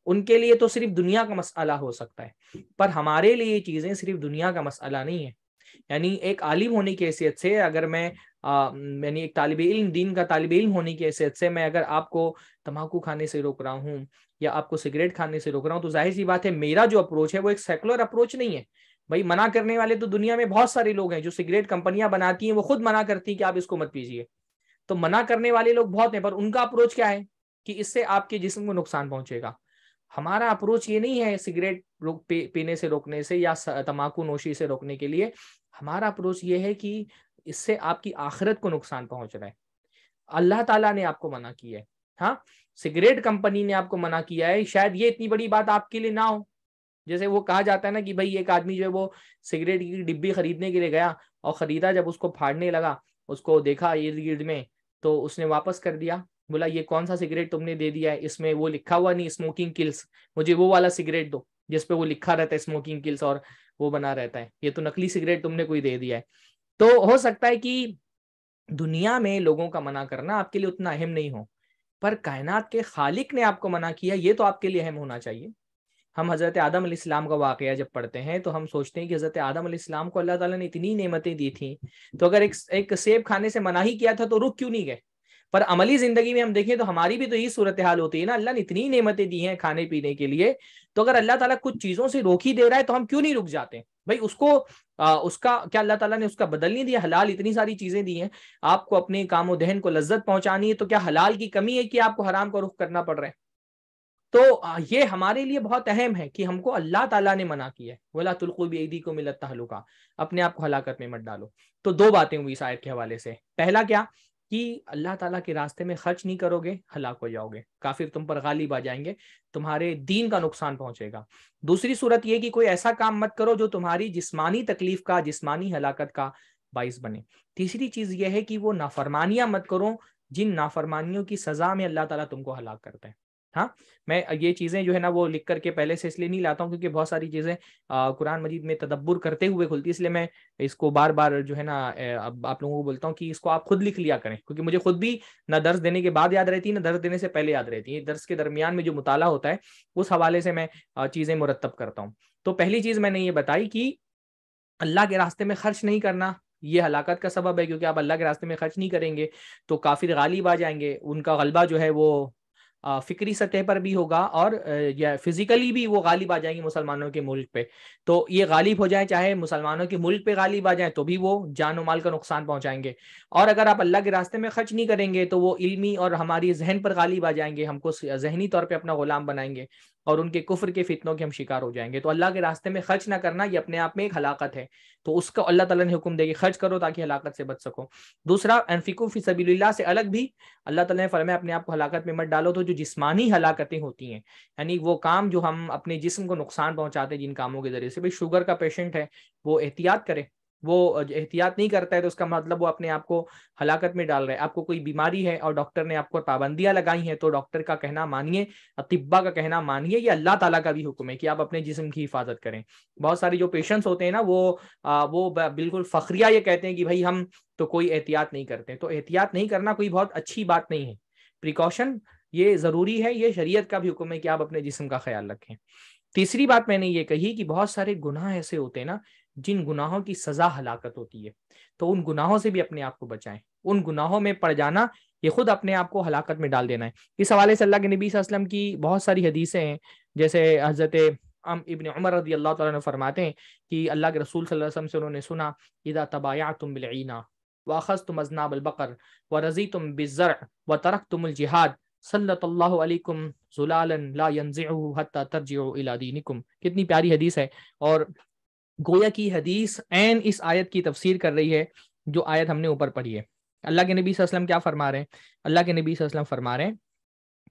उनके लिए तो सिर्फ दुनिया का मसला हो सकता है पर हमारे लिए ये चीज़ें सिर्फ दुनिया का मसला नहीं है यानी एक आलिम होने की हैसियत से अगर मैं यानी एक तालब इम दीन का तालब इम होने की हैसियत से मैं अगर आपको तम्बाकू खाने से रोक रहा हूँ या आपको सिगरेट खाने से रोक रहा हूँ तो जाहिर सी बात है मेरा जो अप्रोच है वो एक सेकुलर अप्रोच नहीं है भाई मना करने वाले तो दुनिया में बहुत सारे लोग हैं जो सिगरेट कंपनियां बनाती हैं वो खुद मना करती हैं कि आप इसको मत पीजिए तो मना करने वाले लोग बहुत हैं पर उनका अप्रोच क्या है कि इससे आपके जिसम को नुकसान पहुंचेगा हमारा अप्रोच ये नहीं है सिगरेट रोक पीने से रोकने से या तम्बाकू नोशी से रोकने के लिए हमारा अप्रोच ये है कि इससे आपकी आखिरत को नुकसान पहुंच रहा है अल्लाह ताला ने आपको मना किया है हाँ सिगरेट कंपनी ने आपको मना किया है शायद ये इतनी बड़ी बात आपके लिए ना हो जैसे वो कहा जाता है ना कि भाई एक आदमी जो है वो सिगरेट की डिब्बी खरीदने के लिए गया और खरीदा जब उसको फाड़ने लगा उसको देखा इर्द गिर्द में तो उसने वापस कर दिया बोला ये कौन सा सिगरेट तुमने दे दिया है इसमें वो लिखा हुआ नहीं स्मोकिंग किल्स मुझे वो वाला सिगरेट दो जिसपे वो लिखा रहता है स्मोकिंग किल्स और वो बना रहता है ये तो नकली सिगरेट तुमने कोई दे दिया है तो हो सकता है कि दुनिया में लोगों का मना करना आपके लिए उतना अहम नहीं हो पर कायनात के खालिक ने आपको मना किया ये तो आपके लिए अहम होना चाहिए हम हज़रत आदम इस्लाम का वाक़ जब पढ़ते हैं तो हम सोचते हैं कि हज़रत आदम इस्लाम को अल्लाह ताला ने इतनी नेमतें दी थी तो अगर एक एक सेब खाने से मना ही किया था तो रुक क्यों नहीं गए पर अमली जिंदगी में हम देखें तो हमारी भी तो यही सूरत हाल होती है ना अल्लाह ने इतनी नेमतें दी हैं खाने पीने के लिए तो अगर अल्लाह ताला कुछ चीज़ों से रोक ही दे रहा है तो हम क्यों नहीं रुक जाते भाई उसको आ, उसका क्या अल्लाह ताला ने उसका बदल नहीं दिया हलाल इतनी सारी चीज़ें दी हैं आपको अपने काम दहन को लज्जत पहुंचानी है तो क्या हलाल की कमी है कि आपको हराम का रुख करना पड़ रहा है तो ये हमारे लिए बहुत अहम है कि हमको अल्लाह ताला ने मना किया है बोला तुलकू बेदी को मिलत तहलुका अपने आप को हलाकत में मत डालो तो दो बातें हुई इस आयत के हवाले से पहला क्या कि अल्लाह ताला के रास्ते में खर्च नहीं करोगे हलाक हो जाओगे काफिर तुम पर गालिब आ जाएंगे तुम्हारे दीन का नुकसान पहुंचेगा दूसरी सूरत यह कि कोई ऐसा काम मत करो जो तुम्हारी जिस्मानी तकलीफ का जिस्मानी हलाकत का बाइस बने तीसरी चीज यह है कि वो नाफरमानियां मत करो जिन नाफरमानियों की सजा में अल्लाह ताला तुमको हलाक करते हैं हाँ मैं ये चीज़ें जो है ना वो लिख करके पहले से इसलिए नहीं लाता हूँ क्योंकि बहुत सारी चीज़ें कुरान मजीद में तदब्बर करते हुए खुलती इसलिए मैं इसको बार बार जो है ना अब आप लोगों को बोलता हूँ कि इसको आप खुद लिख लिया करें क्योंकि मुझे खुद भी ना दर्ज देने के बाद याद रहती है ना दर्ज देने से पहले याद रहती है दर्ज के दरमियान में जो मुताला होता है उस हवाले से मैं चीज़ें मुरतब करता हूँ तो पहली चीज़ मैंने ये बताई कि अल्लाह के रास्ते में खर्च नहीं करना ये हलाकत का सबब है क्योंकि आप अल्लाह के रास्ते में खर्च नहीं करेंगे तो काफिर गालिब आ जाएंगे उनका गलबा जो है वो फिक्री सतह पर भी होगा और या फिजिकली भी वो गालिब आ जाएंगे मुसलमानों के मुल्क पे तो ये गालिब हो जाए चाहे मुसलमानों के मुल्क पे गालिब आ जाए तो भी वो जान माल का नुकसान पहुंचाएंगे और अगर आप अल्लाह के रास्ते में खर्च नहीं करेंगे तो वो इल्मी और हमारी जहन पर गालिब आ जाएंगे हमको जहनी तौर पर अपना गुलाम बनाएंगे और उनके कुफर के फितनों के हम शिकार हो जाएंगे तो अल्लाह के रास्ते में खर्च ना करना ये अपने आप में एक हलाकत है तो उसका अल्लाह ताला ने हुक्म देगी खर्च करो ताकि हलाकत से बच सको दूसरा अनफिकूफ़ी सबील्ला से अलग भी अल्लाह ताला ने फरमाया अपने आप को हलाकत में मत डालो तो जो जिस्मानी हलाकतें होती हैं यानी वो काम जो हम अपने जिसम को नुकसान पहुंचाते हैं जिन कामों के जरिए से भाई शुगर का पेशेंट है वो एहतियात करें वो एहतियात नहीं करता है तो उसका मतलब वो अपने आप को हलाकत में डाल रहा है आपको कोई बीमारी है और डॉक्टर ने आपको पाबंदियां लगाई हैं तो डॉक्टर का कहना मानिए तिब्बा का कहना मानिए ये अल्लाह ताला का भी हुक्म है कि आप अपने जिस्म की हिफाजत करें बहुत सारे जो पेशेंट्स होते हैं ना वो आ, वो बिल्कुल फखरिया ये कहते हैं कि भाई हम तो कोई एहतियात नहीं करते तो एहतियात नहीं करना कोई बहुत अच्छी बात नहीं है प्रिकॉशन ये ज़रूरी है ये शरीयत का भी हुक्म है कि आप अपने जिस्म का ख्याल रखें तीसरी बात मैंने ये कही कि बहुत सारे गुनाह ऐसे होते हैं ना जिन गुनाहों की सजा हलाकत होती है तो उन गुनाहों से भी अपने आप को बचाएं उन गुनाहों में पड़ जाना ये खुद अपने आप को हलाकत में डाल देना है इस हवाले से अल्लाह के नबी वसल्लम की बहुत सारी हदीसें हैं जैसे हजरत अम इबन उमर रदी अल्लाह तला फरमाते हैं कि अल्लाह के रसूल वसल्लम से उन्होंने सुना इदा तबाया तुम बिलना वाखज तुम अजनाब अलबकर व रजी तुम बिजर व तरक तुम जिहाद सल्लल्लाहु जुलालन ला यंजिहु हत्ता तरजिउ इला दीनिकुम कितनी प्यारी हदीस है और गोया की हदीस एन इस आयत की तफसीर कर रही है जो आयत हमने ऊपर पढ़ी है अल्लाह के नबी नबीम क्या फरमा रहे हैं अल्लाह के नबी नबीम फरमा रहे हैं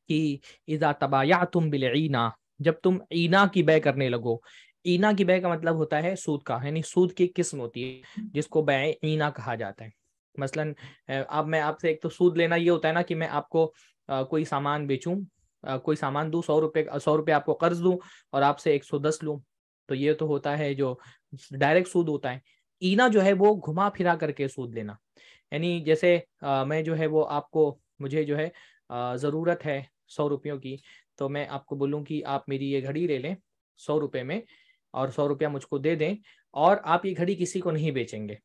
कि इज़ा तबाया तुम ईना जब तुम ईना की बह करने लगो ईना की बह का मतलब होता है सूद का यानी सूद की किस्म होती है जिसको बै ईना कहा जाता है मसलन अब मैं आपसे एक तो सूद लेना ये होता है ना कि मैं आपको आ, कोई सामान बेचूं आ, कोई सामान दूं सौ रुपये सौ रुपये आपको कर्ज दूं और आपसे एक सौ दस लूँ तो ये तो होता है जो डायरेक्ट सूद होता है ईना जो है वो घुमा फिरा करके सूद लेना यानी जैसे आ, मैं जो है वो आपको मुझे जो है ज़रूरत है सौ रुपयों की तो मैं आपको बोलूँ कि आप मेरी ये घड़ी ले लें सौ रुपये में और सौ रुपया मुझको दे दें और आप ये घड़ी किसी को नहीं बेचेंगे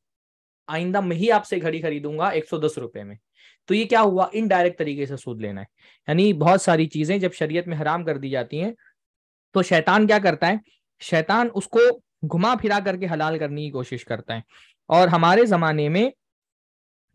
आइंदा मैं ही आपसे घड़ी खरीदूंगा एक सौ दस रुपये में तो ये क्या हुआ इनडायरेक्ट तरीके से सूद लेना है यानी बहुत सारी चीजें जब शरीयत में हराम कर दी जाती हैं तो शैतान क्या करता है शैतान उसको घुमा फिरा करके हलाल करने की कोशिश करता है और हमारे जमाने में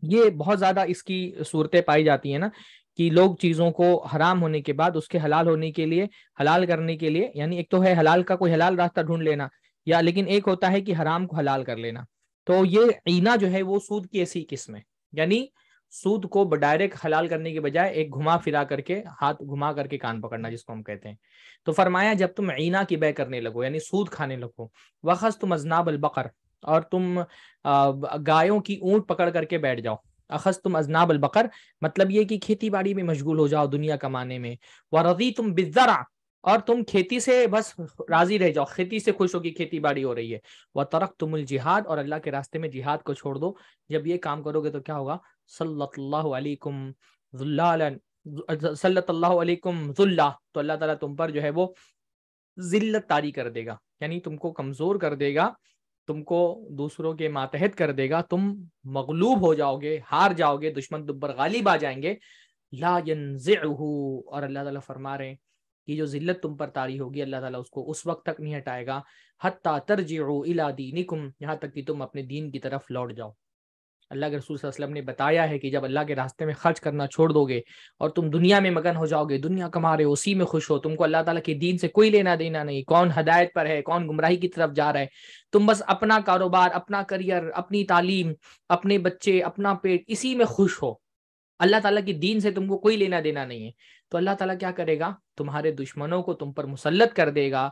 ये बहुत ज्यादा इसकी सूरतें पाई जाती है ना कि लोग चीजों को हराम होने के बाद उसके हलाल होने के लिए हलाल करने के लिए यानी एक तो है हलाल का कोई हलाल रास्ता ढूंढ लेना या लेकिन एक होता है कि हराम को हलाल कर लेना तो ये ईना जो है वो सूद की ऐसी किस्म है यानी सूद को डायरेक्ट हलाल करने के बजाय एक घुमा फिरा करके हाथ घुमा करके कान पकड़ना जिसको हम कहते हैं तो फरमाया जब तुम ईना की बह करने लगो यानी सूद खाने लगो वखस तुम अजनाब बकर और तुम गायों की ऊंट पकड़ करके बैठ जाओ अखस तुम अजनाब अल बकर मतलब ये कि खेती बाड़ी में मशगूल हो जाओ दुनिया कमाने में व रजी तुम बिजरा और तुम खेती से बस राजी रह जाओ खेती से खुश होगी खेती बाड़ी हो रही है वह तरक तुम जिहाद और अल्लाह के रास्ते में जिहाद को छोड़ दो जब ये काम करोगे तो क्या होगा सल्लाम जुल्ला तो अल्लाह ताला तुम पर जो है वो जिल्लत तारी कर देगा यानी तुमको कमज़ोर कर देगा तुमको दूसरों के मातहत कर देगा तुम मगलूब हो जाओगे हार जाओगे दुश्मन दुब्बर गालिब आ जाएंगे ला और अल्लाह ताला फरमा रहे हैं कि जो जिल्लत तुम पर तारी होगी अल्लाह ताला उसको उस वक्त तक नहीं हटाएगा हती इला निकुम यहाँ तक कि तुम अपने दीन की तरफ लौट जाओ अल्लाह के रसूल वसल्लम ने बताया है कि जब अल्लाह के रास्ते में खर्च करना छोड़ दोगे और तुम दुनिया में मगन हो जाओगे दुनिया कमा रहे हो उसी में खुश हो तुमको अल्लाह ताला के दीन से कोई लेना देना नहीं कौन हदायत पर है कौन गुमराही की तरफ जा रहा है तुम बस अपना कारोबार अपना करियर अपनी तालीम अपने बच्चे अपना पेट इसी में खुश हो अल्लाह ताला के दीन से तुमको कोई लेना देना नहीं है तो अल्लाह ताला क्या करेगा तुम्हारे दुश्मनों को तुम पर मुसलत कर देगा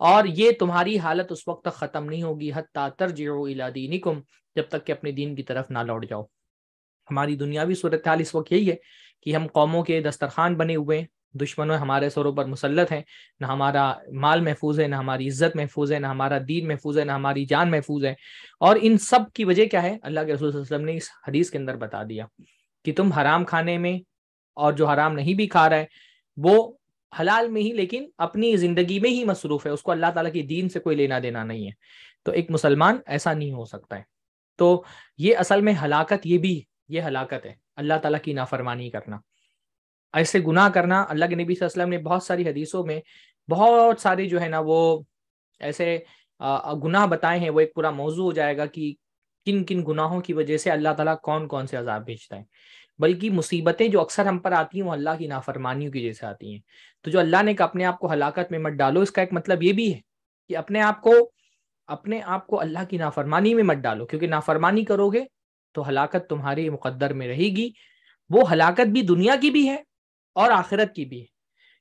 और ये तुम्हारी हालत उस वक्त तक ख़त्म नहीं होगी हत्ता तरजो इला दीनिकुम जब तक कि अपने दीन की तरफ ना लौट जाओ हमारी दुनियावी सूरत हाल इस वक्त यही है कि हम कौमों के दस्तरखान बने हुए हैं दुश्मनों हमारे सरों पर मुसलत हैं ना हमारा माल महफूज है ना हमारी इज्जत महफूज है ना हमारा दीन महफूज है ना हमारी जान महफूज है और इन सब की वजह क्या है अल्लाह के रसूल ने इस हदीस के अंदर बता दिया कि तुम हराम खाने में और जो हराम नहीं भी खा रहा है वो हलाल में ही लेकिन अपनी जिंदगी में ही मसरूफ है उसको अल्लाह ताला की दीन से कोई लेना देना नहीं है तो एक मुसलमान ऐसा नहीं हो सकता है तो ये असल में हलाकत ये भी ये हलाकत है अल्लाह ताला की नाफरमानी करना ऐसे गुनाह करना अल्लाह के नबी वसल्लम ने बहुत सारी हदीसों में बहुत सारे जो है ना वो ऐसे गुनाह बताए हैं वो एक पूरा मौजू हो जाएगा कि किन किन गुनाहों की वजह से अल्लाह ताला कौन कौन से अजाब भेजता है बल्कि मुसीबतें जो अक्सर हम पर आती हैं वो अल्लाह की नाफरमानियों की जैसे आती हैं तो जो अल्लाह ने कहा अपने आप को हलाकत में मत डालो इसका एक मतलब ये भी है कि अपने आप को अपने आप को अल्लाह की नाफरमानी में मत डालो क्योंकि नाफरमानी करोगे तो हलाकत तुम्हारे मुकद्दर में रहेगी वो हलाकत भी दुनिया की भी है और आखिरत की भी है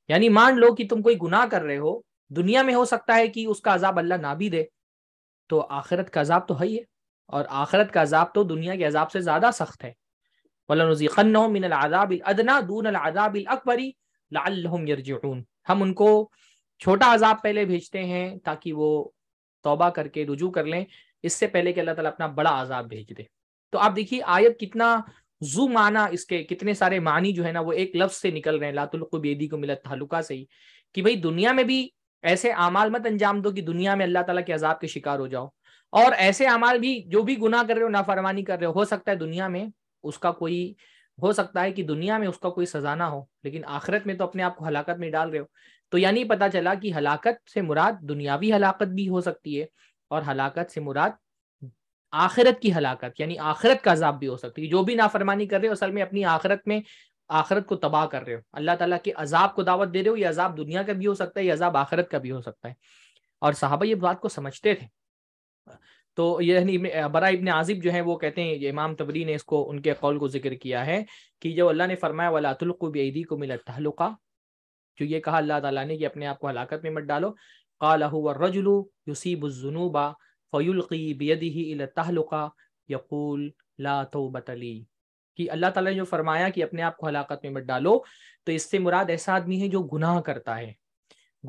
यानी मान लो कि तुम कोई गुनाह कर रहे हो दुनिया में हो सकता है कि उसका अजाब अल्लाह ना भी दे तो आखिरत का अजाब तो है ही है और आखिरत का अजाब तो दुनिया के अजाब से ज़्यादा सख्त है हम उनको छोटा अजाब पहले भेजते हैं ताकि वो तोबा करके रुजू कर लें इससे पहले कि अल्लाह ताला अपना बड़ा अजाब भेज दे तो आप देखिए आयत कितना जू माना इसके कितने सारे मानी जो है ना वो एक लफ्ज से निकल रहे हैं लातुल्कुबेदी को मिलत तालुका से ही कि भाई दुनिया में भी ऐसे अमाल मत अंजाम दो कि दुनिया में अल्लाह ताला के अजाब के शिकार हो जाओ और ऐसे अमाल भी जो भी गुनाह कर रहे हो नाफरमानी कर रहे हो हो सकता है दुनिया में उसका कोई हो सकता है कि दुनिया में उसका कोई सजा ना हो लेकिन आखिरत में तो अपने आप को हलाकत में डाल रहे हो तो यानी पता चला कि हलाकत से मुराद दुनियावी हलाकत भी हो सकती है और हलाकत से मुराद आखिरत की हलाकत यानी आखिरत का अजाब भी हो सकती है जो भी नाफरमानी कर रहे हो असल में अपनी आखिरत में आखिरत को तबाह कर रहे हो अल्लाह ताला के अजाब को दावत दे रहे हो ये अजाब दुनिया का भी हो सकता है ये अजाब आखिरत का भी हो सकता है और साहबा ये बात को समझते थे तो ये बरा इबन आजिब जो है वो कहते हैं इमाम तबरी ने इसको उनके कौल को जिक्र किया है कि जब अल्लाह ने फरमाया वलातुल्कुबीदी को मिला तहलुका जो तो ये कहा अल्लाह ताला ने कि अपने आप को हलाकत में मत डालो कालहु रजलू युसीबुलजनूबा फ़युल्की बेदी ही तहलुका यकूल ला बतली कि अल्लाह ताला ने जो फरमाया कि अपने आप को हलाकत में मत डालो तो इससे मुराद ऐसा आदमी है जो गुनाह करता है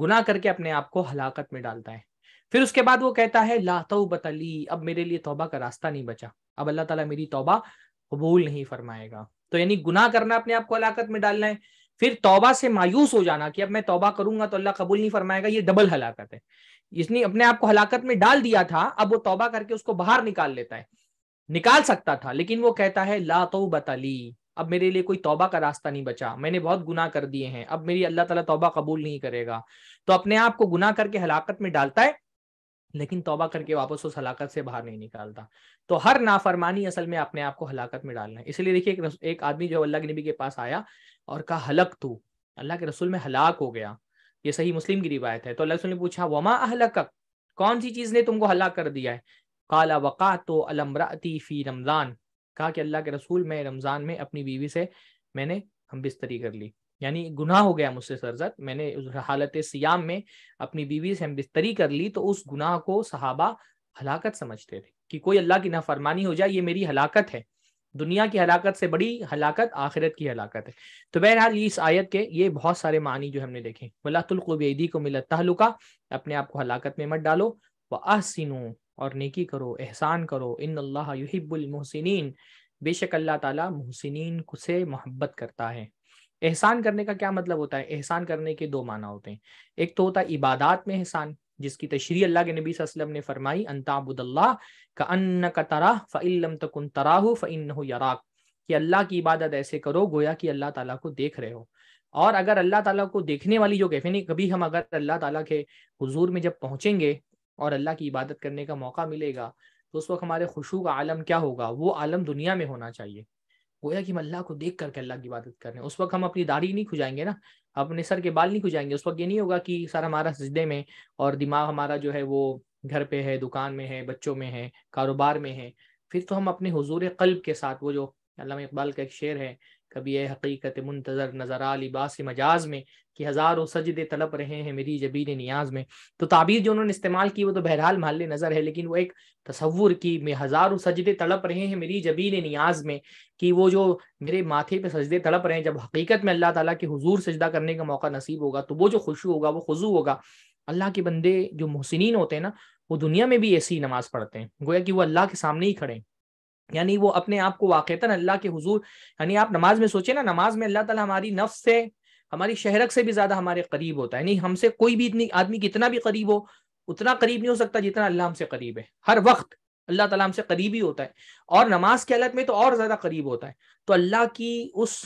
गुनाह करके अपने आप को हलाकत में डालता है फिर उसके बाद वो कहता है ला बतली अब मेरे लिए तोबा का रास्ता नहीं बचा अब अल्लाह ताला मेरी तोबा कबूल नहीं फरमाएगा तो यानी गुनाह करना अपने आप को हलाकत में डालना है फिर तोबा से मायूस हो जाना कि अब मैं तोबा करूंगा तो अल्लाह कबूल नहीं फरमाएगा ये डबल हलाकत है इसने अपने आप को हलाकत में डाल दिया था अब वो तोबा करके उसको बाहर निकाल लेता है निकाल सकता था लेकिन वो कहता है ला तो बतली अब मेरे लिए कोई तौबा का रास्ता नहीं बचा मैंने बहुत गुनाह कर दिए हैं अब मेरी अल्लाह ताला तौबा कबूल नहीं करेगा तो अपने आप को गुनाह करके हलाकत में डालता है लेकिन तौबा करके वापस उस हलाकत से बाहर नहीं निकालता तो हर नाफरमानी असल में अपने आप को हलाकत में डालना है इसलिए देखिए एक, आदमी जो अल्लाह के नबी के पास आया और कहा हलक तू अल्लाह के रसूल में हलाक हो गया ये सही मुस्लिम की रिवायत है तो अल्लाह ने पूछा वमा अहलक कौन सी चीज़ ने तुमको हलाक कर दिया है काला वक़ा तो अलमराती फ़ी रमज़ान कहा कि अल्लाह के रसूल में रमज़ान में अपनी बीवी से मैंने हम बिस्तरी कर ली यानी गुनाह हो गया मुझसे सरजद मैंने उस हालत सियाम में अपनी बीवी से हम बिस्तरी कर ली तो उस गुनाह को सहाबा हलाकत समझते थे कि कोई अल्लाह की नाफरमानी हो जाए ये मेरी हलाकत है दुनिया की हलाकत से बड़ी हलाकत आखिरत की हलाकत है तो बहरहाल इस आयत के ये बहुत सारे मानी जो हमने देखे वलातुल्कुबेदी को मिलत तहलुका अपने आप को हलाकत में मत डालो व अहसिनू और नेकी करो एहसान करो इन अल्लाह बेशक अल्लाह ताला मोहसिन से मोहब्बत करता है एहसान करने का क्या मतलब होता है एहसान करने के दो माना होते हैं एक तो होता है इबादात में एहसान जिसकी तशरी अल्लाह के नबी वसल्लम ने फरमाई अंताबुदल्ला का अन्न का तरा फ़लम तकन तराहु फ़िन यराक कि अल्लाह की इबादत ऐसे करो गोया कि अल्लाह ताला को देख रहे हो और अगर अल्लाह ताला को देखने वाली जो कैफे नहीं कभी हम अगर अल्लाह ताला के हुजूर में जब पहुंचेंगे और अल्लाह की इबादत करने का मौका मिलेगा तो उस वक्त हमारे खुशू का आलम क्या होगा वो आलम दुनिया में होना चाहिए गोया कि हम अल्लाह को देख करके अल्लाह की इबादत कर रहे हैं उस वक्त हम अपनी दाढ़ी नहीं खुजाएंगे ना अपने सर के बाल नहीं खुजाएंगे उस वक्त ये नहीं होगा कि सर हमारा सजदे में और दिमाग हमारा जो है वो घर पे है दुकान में है बच्चों में है कारोबार में है फिर तो हम अपने हजूर कल्ब के साथ वो जो अल्लाह इकबाल का एक शेर है कभी ए हकीकत मुंतज़र नज़र लिबास मजाज में कि हज़ारों सजदे तलब रहे हैं मेरी जबीन नियाज में तो ताबीर जो उन्होंने इस्तेमाल की वो तो बहरहाल महल नज़र है लेकिन वो एक तस्वुर की मैं हज़ारों सजदे तड़प रहे हैं मेरी जबीन नियाज में कि वो जो मेरे माथे पे सजदे तड़प रहे हैं जब हकीकत में अल्लाह ताला के हुजूर सजदा करने का मौका नसीब होगा तो वो जो खुशू होगा वो खुजू होगा अल्लाह के बंदे जो मोहसिन होते हैं ना वो दुनिया में भी ऐसी नमाज़ पढ़ते हैं गोया कि वो अल्लाह के सामने ही खड़े हैं यानी वो अपने आप को वाक़ता अल्लाह के हजूर यानी आप नमाज में सोचे ना नमाज में अल्लाह ताला हमारी नफ्स से हमारी शहरक से भी ज़्यादा हमारे करीब होता है यानी हमसे कोई भी इतनी आदमी कितना भी करीब हो उतना करीब नहीं हो सकता जितना अल्लाह हमसे करीब है हर वक्त अल्लाह ताला हमसे करीब ही होता है और नमाज की हालत में तो और ज़्यादा करीब होता है तो अल्लाह की उस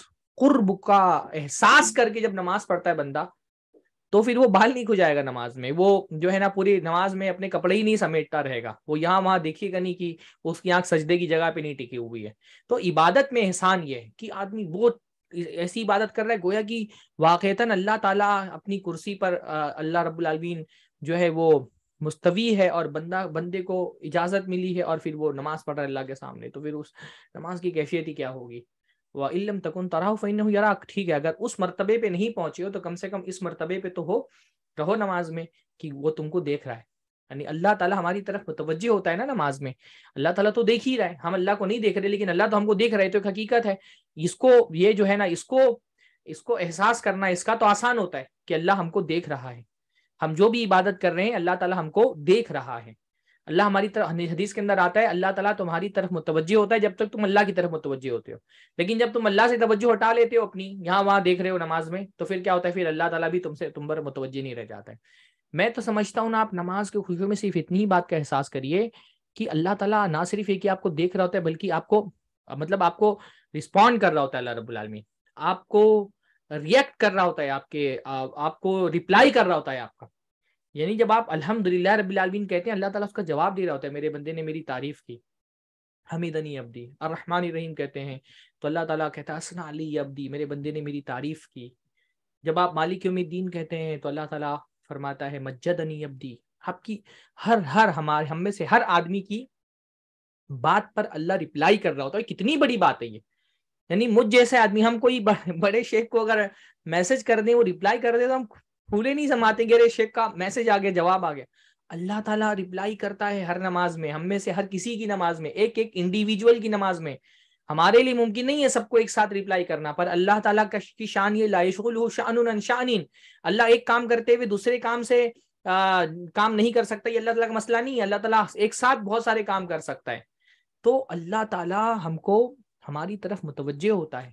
कुर्ब का एहसास करके जब नमाज पढ़ता है बंदा तो फिर वो बाल नहीं खुजाएगा नमाज में वो जो है ना पूरी नमाज में अपने कपड़े ही नहीं समेटता रहेगा वो यहाँ वहां देखेगा नहीं कि उसकी आंख सजदे की जगह पे नहीं टिकी हुई है तो इबादत में एहसान ये है कि आदमी वो ऐसी इबादत कर रहा है गोया कि वाकता अल्लाह ताला अपनी कुर्सी पर अल्लाह रबीन जो है वो मुस्तवी है और बंदा बंदे को इजाजत मिली है और फिर वो नमाज पढ़ रहा है अल्लाह के सामने तो फिर उस नमाज की कैफियत ही क्या होगी व इलम तकुन तराह फ़ैन यराक ठीक है अगर उस मरतबे पे नहीं पहुंचे हो तो कम से कम इस मरतबे पे तो हो रहो नमाज में कि वो तुमको देख रहा है यानी अल्लाह ताला हमारी तरफ मुतवजह होता है ना नमाज में अल्लाह ताला तो देख ही रहा है हम अल्लाह को नहीं देख रहे लेकिन अल्लाह तो हमको देख रहे तो एक हकीकत है इसको ये जो है ना इसको इसको एहसास करना इसका तो आसान होता है कि अल्लाह हमको देख रहा है हम जो भी इबादत कर रहे हैं अल्लाह ताला हमको देख रहा है अल्लाह हमारी तरफ हदीस के अंदर आता है अल्लाह तला तुम्हारी तरफ मुतवजह होता है जब तक तुम अल्लाह की तरफ मुतवजह होते हो लेकिन जब तुम अल्लाह से तवज्जो हटा लेते हो अपनी यहाँ वहाँ देख रहे हो नमाज में तो फिर क्या होता है फिर अल्लाह तला भी तुमसे तुम पर मुतवजह नहीं रह जाता है मैं तो समझता हूँ ना आप नमाज के खुशियों में सिर्फ इतनी बात का एहसास करिए कि अल्लाह तला ना सिर्फ ये कि आपको देख रहा होता है बल्कि आपको मतलब आपको रिस्पॉन्ड कर रहा होता है अल्लाह रब्बुल आपको रिएक्ट कर रहा होता है आपके आपको रिप्लाई कर रहा होता है आपका यानी जब आप अल्हम्दुलिल्लाह रब्बिल आलमीन कहते हैं अल्लाह ताला उसका जवाब दे रहा होता है मेरे बंदे ने मेरी तारीफ की हमीदनी अब्दी और रहमान रहीम कहते हैं तो अल्लाह ताला कहता है असना अली अब्दी मेरे बंदे ने मेरी तारीफ की जब आप मालिक उम्मीदीन कहते हैं तो अल्लाह ताला फरमाता है मज्जदनी अब्दी आपकी हर हर हमारे हम में से हर आदमी की बात पर अल्लाह रिप्लाई कर रहा होता है कितनी बड़ी बात है ये यानी मुझ जैसे आदमी हम कोई बड़े शेख को अगर मैसेज कर दें वो रिप्लाई कर दे तो हम फूले नहीं समाते अरे शेख का मैसेज आ गया जवाब आ गया अल्लाह ताला रिप्लाई करता है हर नमाज में हम में से हर किसी की नमाज में एक एक इंडिविजुअल की नमाज में हमारे लिए मुमकिन नहीं है सबको एक साथ रिप्लाई करना पर अल्लाह ताला की शान ये शान अल्लाह एक काम करते हुए दूसरे काम से आ, काम नहीं कर सकता ये अल्लाह ताला का मसला नहीं है अल्लाह ताला एक साथ बहुत सारे काम कर सकता है तो अल्लाह ताला हमको हमारी तरफ मुतवजह होता है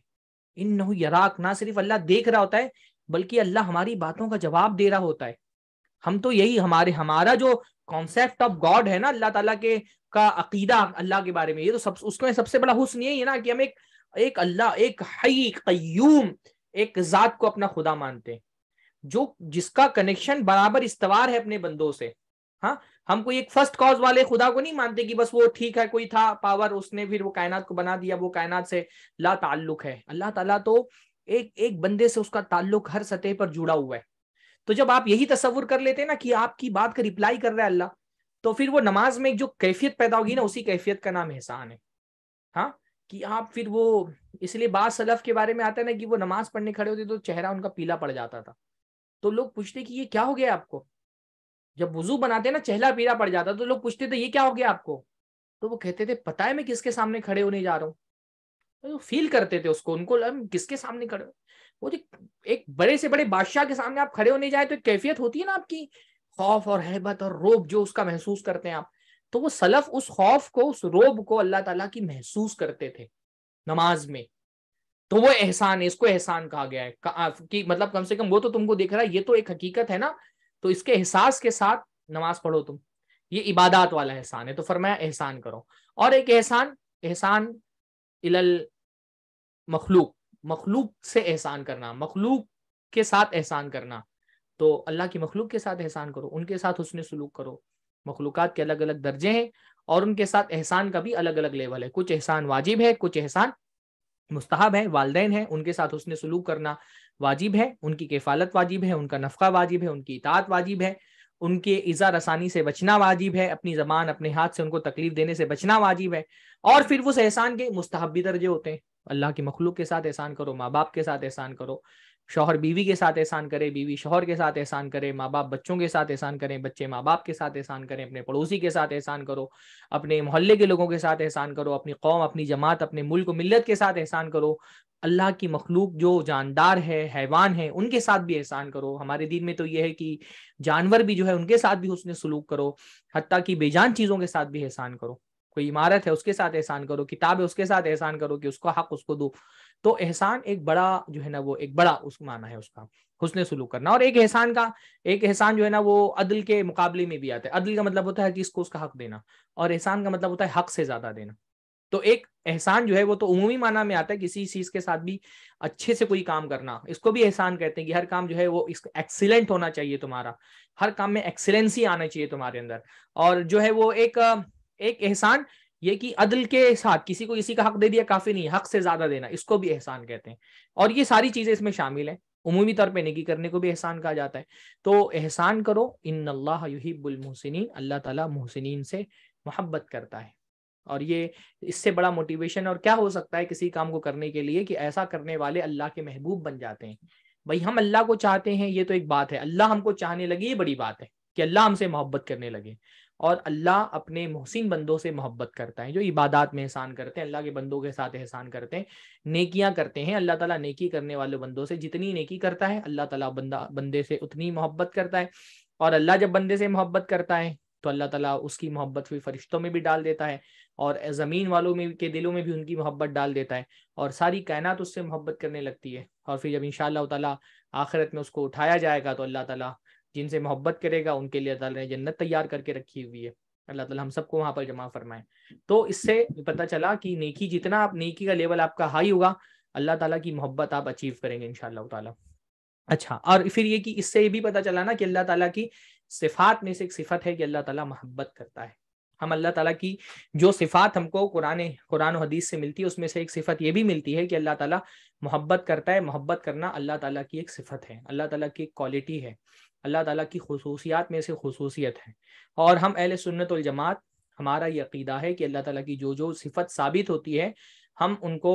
इन नराक यराक ना सिर्फ अल्लाह देख रहा होता है बल्कि अल्लाह हमारी बातों का जवाब दे रहा होता है हम तो यही हमारे हमारा जो कॉन्सेप्ट ऑफ गॉड है ना अल्लाह ताला के का अकीदा अल्लाह के बारे में ये तो सब उसमें सबसे बड़ा हुस्न यही है ना कि हम एक एक अल्लाह एक हई कयूम एक जात को अपना खुदा मानते हैं जो जिसका कनेक्शन बराबर इस्तवार है अपने बंदों से हाँ हम कोई एक फर्स्ट कॉज वाले खुदा को नहीं मानते कि बस वो ठीक है कोई था पावर उसने फिर वो कायनात को बना दिया वो कायनात से ला ताल्लुक है अल्लाह ताला तो एक एक बंदे से उसका ताल्लुक हर सतह पर जुड़ा हुआ है तो जब आप यही तस्वुर कर लेते हैं ना कि आपकी बात का रिप्लाई कर रहा है अल्लाह तो फिर वो नमाज में एक जो कैफियत पैदा होगी ना उसी कैफियत का नाम एहसान है हाँ कि आप फिर वो इसलिए बाद सलफ के बारे में आता है ना कि वो नमाज पढ़ने खड़े होते तो चेहरा उनका पीला पड़ जाता था तो लोग पूछते कि ये क्या हो गया आपको जब वजू बनाते ना चेहरा पीला पड़ जाता तो लोग पूछते थे तो ये क्या हो गया आपको तो वो कहते थे पता है मैं किसके सामने खड़े होने जा रहा हूँ तो फील करते थे उसको उनको हम किसके सामने खड़े वो जो एक बड़े से बड़े बादशाह के सामने आप खड़े होने जाए तो एक कैफियत होती है ना आपकी खौफ और हैबत और रोब जो उसका महसूस करते हैं आप तो वो सलफ उस खौफ को उस रोब को अल्लाह ताला की महसूस करते थे नमाज में तो वो एहसान है इसको एहसान कहा गया है कि मतलब कम से कम वो तो तुमको देख रहा है ये तो एक हकीकत है ना तो इसके एहसास के साथ नमाज पढ़ो तुम ये इबादत वाला एहसान है तो फरमाया एहसान करो और एक एहसान एहसान मखलूक मखलूक से एहसान करना मखलूक के साथ एहसान करना तो अल्लाह की मखलूक के साथ एहसान करो उनके साथ उसने सलूक करो मखलूक के अलग अलग दर्जे हैं और उनके साथ एहसान का भी अलग अलग लेवल है कुछ एहसान वाजिब है कुछ एहसान मुस्तहब है वालदेन है उनके साथ उसने सलूक करना वाजिब है उनकी किफालत वाजिब है उनका नफका वाजिब है उनकी इतात वाजिब है उनके इज़ा रसानी से बचना वाजिब है अपनी ज़बान अपने हाथ से उनको तकलीफ देने से बचना वाजिब है और फिर उस एहसान के मुस्तहब भी दर्जे होते हैं अल्लाह की मखलूक के साथ एहसान करो माँ बाप के साथ एहसान करो शोहर बीवी के साथ एहसान करे बीवी शोहर के साथ एहसान करे माँ बाप बच्चों के साथ एहसान करें बच्चे माँ बाप के साथ एहसान करें अपने पड़ोसी के साथ एहसान करो अपने मोहल्ले के लोगों के साथ एहसान करो अपनी कौम अपनी जमात अपने मुल्क मिलत के साथ एहसान करो अल्लाह की मखलूक जो जानदार है हैवान है उनके साथ भी एहसान करो हमारे दिन में तो यह है कि जानवर भी जो है उनके साथ भी उसने सलूक करो हती कि बेजान चीज़ों के साथ भी एहसान करो कोई इमारत है उसके साथ एहसान करो किताब है उसके साथ एहसान करो कि उसका हक उसको दो तो एहसान एक बड़ा जो है ना वो एक बड़ा उस माना है उसका हुसन सलूक करना और एक एहसान का एक एहसान जो है ना वो अदल के मुकाबले में भी आता है अदल का मतलब होता है चीज़ को उसका हक देना और एहसान का मतलब होता है हक से ज्यादा देना तो एक एहसान जो है वो तो उमूमी माना में आता है किसी चीज के साथ भी अच्छे से कोई काम करना इसको भी एहसान कहते हैं कि हर काम जो है वो एक्सीलेंट होना चाहिए तुम्हारा हर काम में एक्सीलेंसी आना चाहिए तुम्हारे अंदर और जो है वो एक एक एहसान ये कि अदल के साथ किसी को इसी का हक दे दिया काफी नहीं हक से ज्यादा देना इसको भी एहसान कहते हैं और ये सारी चीजें इसमें शामिल है उमूमी तौर पर नेकी करने को भी एहसान कहा जाता है तो एहसान करो इन अल्लाह युहिबुलमहसिन अल्लाह तला मोहसिन से मोहब्बत करता है और ये इससे बड़ा मोटिवेशन और क्या हो सकता है किसी काम को करने के लिए कि ऐसा करने वाले अल्लाह के महबूब बन जाते हैं भाई हम अल्लाह को चाहते हैं ये तो एक बात है अल्लाह हमको चाहने लगे ये बड़ी बात है कि अल्लाह हमसे मोहब्बत करने लगे और अल्लाह अपने मोहसिन बंदों से मोहब्बत करता है जो इबादत में एहसान करते हैं अल्लाह के बंदों के साथ एहसान करते हैं नेकियां करते हैं अल्लाह ताला नेकी करने वाले बंदों से जितनी नेकी करता है अल्लाह ताला बंदा बंदे से उतनी मोहब्बत करता है और अल्लाह जब बंदे से मोहब्बत करता है तो अल्लाह ताला उसकी मोहब्बत फिर फरिश्तों में भी डाल देता है और ज़मीन वालों में के दिलों में भी उनकी मोहब्बत डाल देता है और सारी कायनात उससे मोहब्बत करने लगती है और फिर जब इन शाह आखिरत में उसको उठाया जाएगा तो अल्लाह ताला जिनसे मोहब्बत करेगा उनके लिए अल्लाह ने जन्नत तैयार करके रखी हुई है अल्लाह ताला हम सबको वहां पर जमा फरमाए तो इससे पता चला कि नेकी जितना आप नेकी का लेवल आपका हाई होगा अल्लाह ताला की मोहब्बत आप अचीव करेंगे इन ताला अच्छा और फिर ये कि इससे ये भी पता चला ना कि अल्लाह ताला की सिफात में से एक सिफत है कि अल्लाह ताला मोहब्बत करता है हम अल्लाह ताला की जो सिफात हमको कुरान कुरान हदीस से मिलती है उसमें से एक सिफत ये भी मिलती है कि अल्लाह ताला मोहब्बत करता है मोहब्बत करना अल्लाह ताला की एक सिफत है अल्लाह ताला की एक क्वालिटी है अल्लाह ताला की खसूसियात में से खसूसियत है और हम अहल सुन्नत जमात हमारा यकीदा है कि अल्लाह ताला की जो जो सिफत साबित होती है हम उनको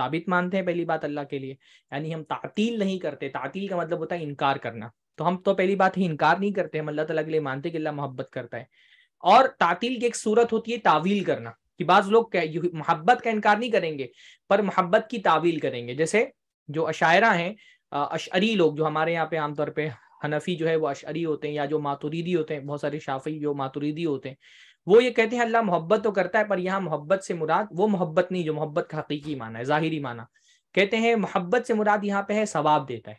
साबित मानते हैं पहली बात अल्लाह के लिए यानी हम तातील नहीं करते तातील का मतलब होता है इनकार करना तो हम तो पहली बात ही इनकार नहीं करते हम अल्लाह ताला के लिए मानते कि अल्लाह मोहब्बत करता है और तातील की एक सूरत होती है तावील करना कि बाज लोग मोहब्बत का इनकार नहीं करेंगे पर मोहब्बत की तावील करेंगे जैसे जो अशायरा हैं अशरी लोग जो हमारे यहाँ पे आमतौर पर हनफी जो है वो अशरी होते हैं या जो मातुरीदी होते हैं बहुत सारे शाफी जो मातुरीदी होते हैं वो ये कहते हैं अल्लाह मोहब्बत तो करता है पर यहाँ मोहब्बत से मुराद वो मोहब्बत नहीं जो मोहब्बत का हकीकी माना है ज़ाहिरी माना कहते हैं मोहब्बत से मुराद यहाँ पे है सवाब देता है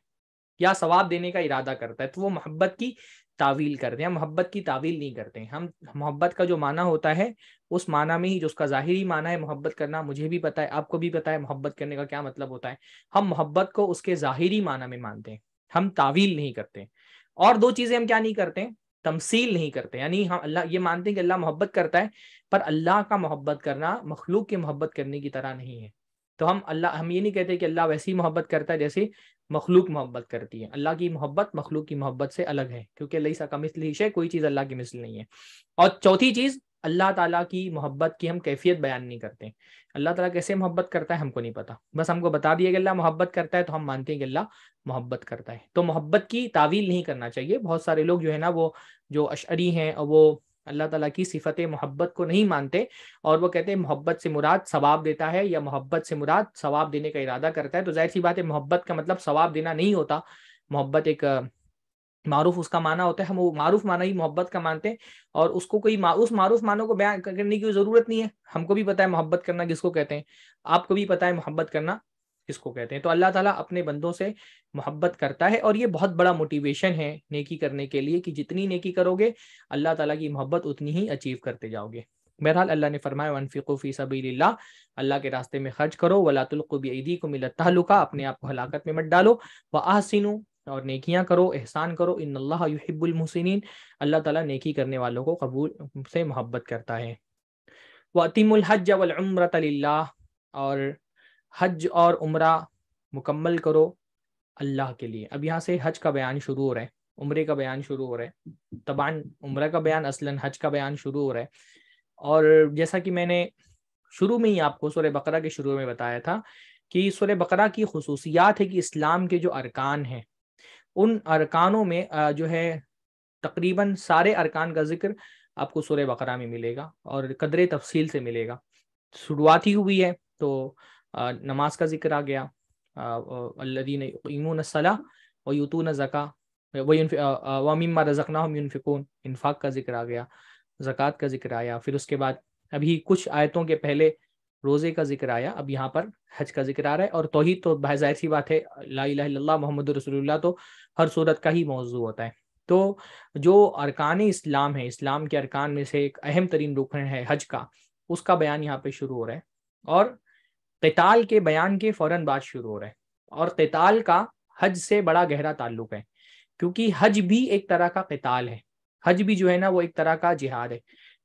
या सवाब देने का इरादा करता है तो वो मोहब्बत की तावील करते हैं मोहब्बत की तावील नहीं करते हैं हम मोहब्बत का जो माना होता है उस माना में ही जो उसका ज़ाहिरी माना है मोहब्बत करना मुझे भी पता है आपको भी पता है मोहब्बत करने का क्या मतलब होता है हम मोहब्बत को उसके ज़ाहिरी माना में मानते हैं हम तावील नहीं करते और दो चीजें हम क्या नहीं करते तमसील नहीं करते यानी हम अल्लाह ये मानते हैं कि अल्लाह मोहब्बत करता है पर अल्लाह का मोहब्बत करना मखलूक की मोहब्बत करने की तरह नहीं है तो हम अल्लाह हम ये नहीं कहते कि अल्लाह वैसी मोहब्बत करता है जैसे मखलूक मोहब्बत करती है अल्लाह की मोहब्बत मखलूक की मोहब्बत से अलग है क्योंकि अल्लाह का मिसल ही है कोई चीज़ अल्लाह की मिसल नहीं है और चौथी चीज़ अल्लाह ताला की मोहब्बत की हम कैफियत बयान नहीं करते अल्लाह ताला कैसे मोहब्बत करता है हमको नहीं पता बस हमको बता दिया कि अल्लाह मोहब्बत करता है तो हम मानते हैं कि अल्लाह मोहब्बत करता है तो मोहब्बत की तावील नहीं करना चाहिए बहुत सारे लोग जो है ना वो जो अशरी हैं और वो अल्लाह ताला की सिफत मोहब्बत को नहीं मानते और वो कहते हैं मोहब्बत से मुराद सवाब देता है या मोहब्बत से मुराद सवाब देने का इरादा करता है तो जाहिर सी बात है मोहब्बत का मतलब सवाब देना नहीं होता मोहब्बत एक मारूफ उसका माना होता है हम वो मारूफ माना ही मोहब्बत का मानते हैं और उसको कोई मा, उस मारूफ मानों को बयान करने की जरूरत नहीं है हमको भी पता है मोहब्बत करना किसको कहते हैं आपको भी पता है मोहब्बत करना इसको कहते हैं तो अल्लाह ताला अपने बंदों से मोहब्बत करता है और ये बहुत बड़ा मोटिवेशन है नेकी करने के लिए कि जितनी नेकी करोगे अल्लाह ताला की मोहब्बत उतनी ही अचीव करते जाओगे बहरहाल अल्लाह ने फरमाया वनफ़ीक़ी सभी अल्लाह के रास्ते में खर्च करो वलातुल्कुबी को मिलता अपने आप को हलाकत में मत डालो व आसिनो और नेकियां करो एहसान करो इन अल्लाह अल्लाह ताला नेकी करने वालों को कबूल से मोहब्बत करता है व अतीमुल हज वल और हज और उम्र मुकम्मल करो अल्लाह के लिए अब यहाँ से हज का बयान शुरू हो रहा है उम्र का बयान शुरू हो रहा है तबान उम्र का बयान असलन हज का बयान शुरू हो रहा है और जैसा कि मैंने शुरू में ही आपको सुर बकरा के शुरू में बताया था कि सुर बकरा की खसूसियात है कि इस्लाम के जो अरकान हैं उन अरकानों में जो है तकरीबन सारे अरकान का जिक्र आपको सुर बकरा में मिलेगा और कदर तफसील से मिलेगा शुरुआत ही हुई है तो नमाज का जिक्र आ गया अल्लादीन व यूतून ज़का वमीमा रजकना हम यूनफिकून का जिक्र आ गया ज़क़़त का जिक्र आया फिर उसके बाद अभी कुछ आयतों के पहले रोज़े का जिक्र आया अब यहाँ पर हज का जिक्र आ रहा है और तोहहीद तो बाहर सी बात है ला मोहम्मद रसोल्ला तो हर सूरत का ही मौजू होता है तो जो अरकान इस्लाम है इस्लाम के अरकान में से एक अहम तरीन रुकन है हज का उसका बयान यहाँ पे शुरू हो रहा है और तेताल के बयान के फौरन बाद शुरू हो रहे हैं और तेताल का हज से बड़ा गहरा ताल्लुक है क्योंकि हज भी एक तरह का कताल है हज भी जो है ना वो एक तरह का जिहाद है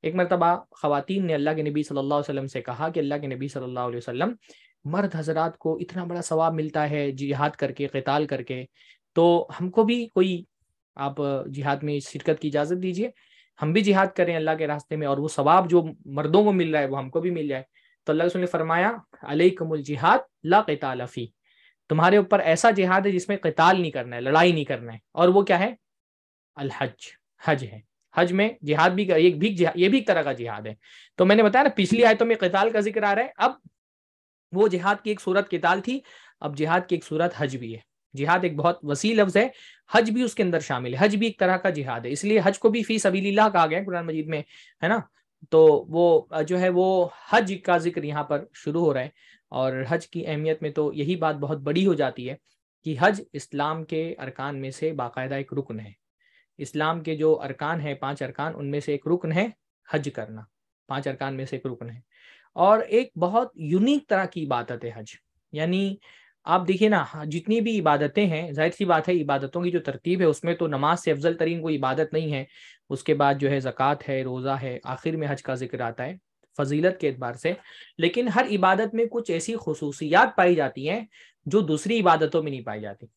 एक मरतबा ख़वातीन ने अल्लाह के नबी सल्लल्लाहु अलैहि वसल्लम से कहा कि अल्लाह के नबी सल्लल्लाहु अलैहि वसल्लम मर्द हजरात को इतना बड़ा सवाब मिलता है जिहाद करके कताल करके तो हमको भी कोई आप जिहाद में शिरकत की इजाज़त दीजिए हम भी जिहाद करें अल्लाह के रास्ते में और वो सवाब जो मर्दों को मिल रहा है वो हमको भी मिल जाए तो अल्लाह ने फरमाया अलकमुल जिहाद ला कतालफ़ी तुम्हारे ऊपर ऐसा जिहाद है जिसमें कताल नहीं करना है लड़ाई नहीं करना है और वो क्या है अलहज हज है हज में जिहाद भी कर, ये भी ये भी एक तरह का जिहाद है तो मैंने बताया ना पिछली आयतों में कताल का जिक्र आ रहा है अब वो जिहाद की एक सूरत कताल थी अब जिहाद की एक सूरत हज भी है जिहाद एक बहुत वसी लफ्ज है हज भी उसके अंदर शामिल है हज भी एक तरह का जिहाद है इसलिए हज को भी फी सबीला कहा गया है कुरान मजीद में है ना तो वो जो है वो हज का जिक्र यहाँ पर शुरू हो रहा है और हज की अहमियत में तो यही बात बहुत बड़ी हो जाती है कि हज इस्लाम के अरकान में से बाकायदा एक रुकन है इस्लाम के जो अरकान है पांच अरकान उनमें से एक रुकन है हज करना पांच अरकान में से एक रुकन है और एक बहुत यूनिक तरह की इबादत है हज यानी आप देखिए ना हाँ, जितनी भी इबादतें हैं जाहिर सी बात है इबादतों की जो तरतीब है उसमें तो नमाज से अफजल तरीन कोई इबादत नहीं है उसके बाद जो है ज़क़़त है रोज़ा है आखिर में हज का जिक्र आता है फजीलत के अतबार से लेकिन हर इबादत में कुछ ऐसी खसूसियात पाई जाती हैं जो दूसरी इबादतों में नहीं पाई जाती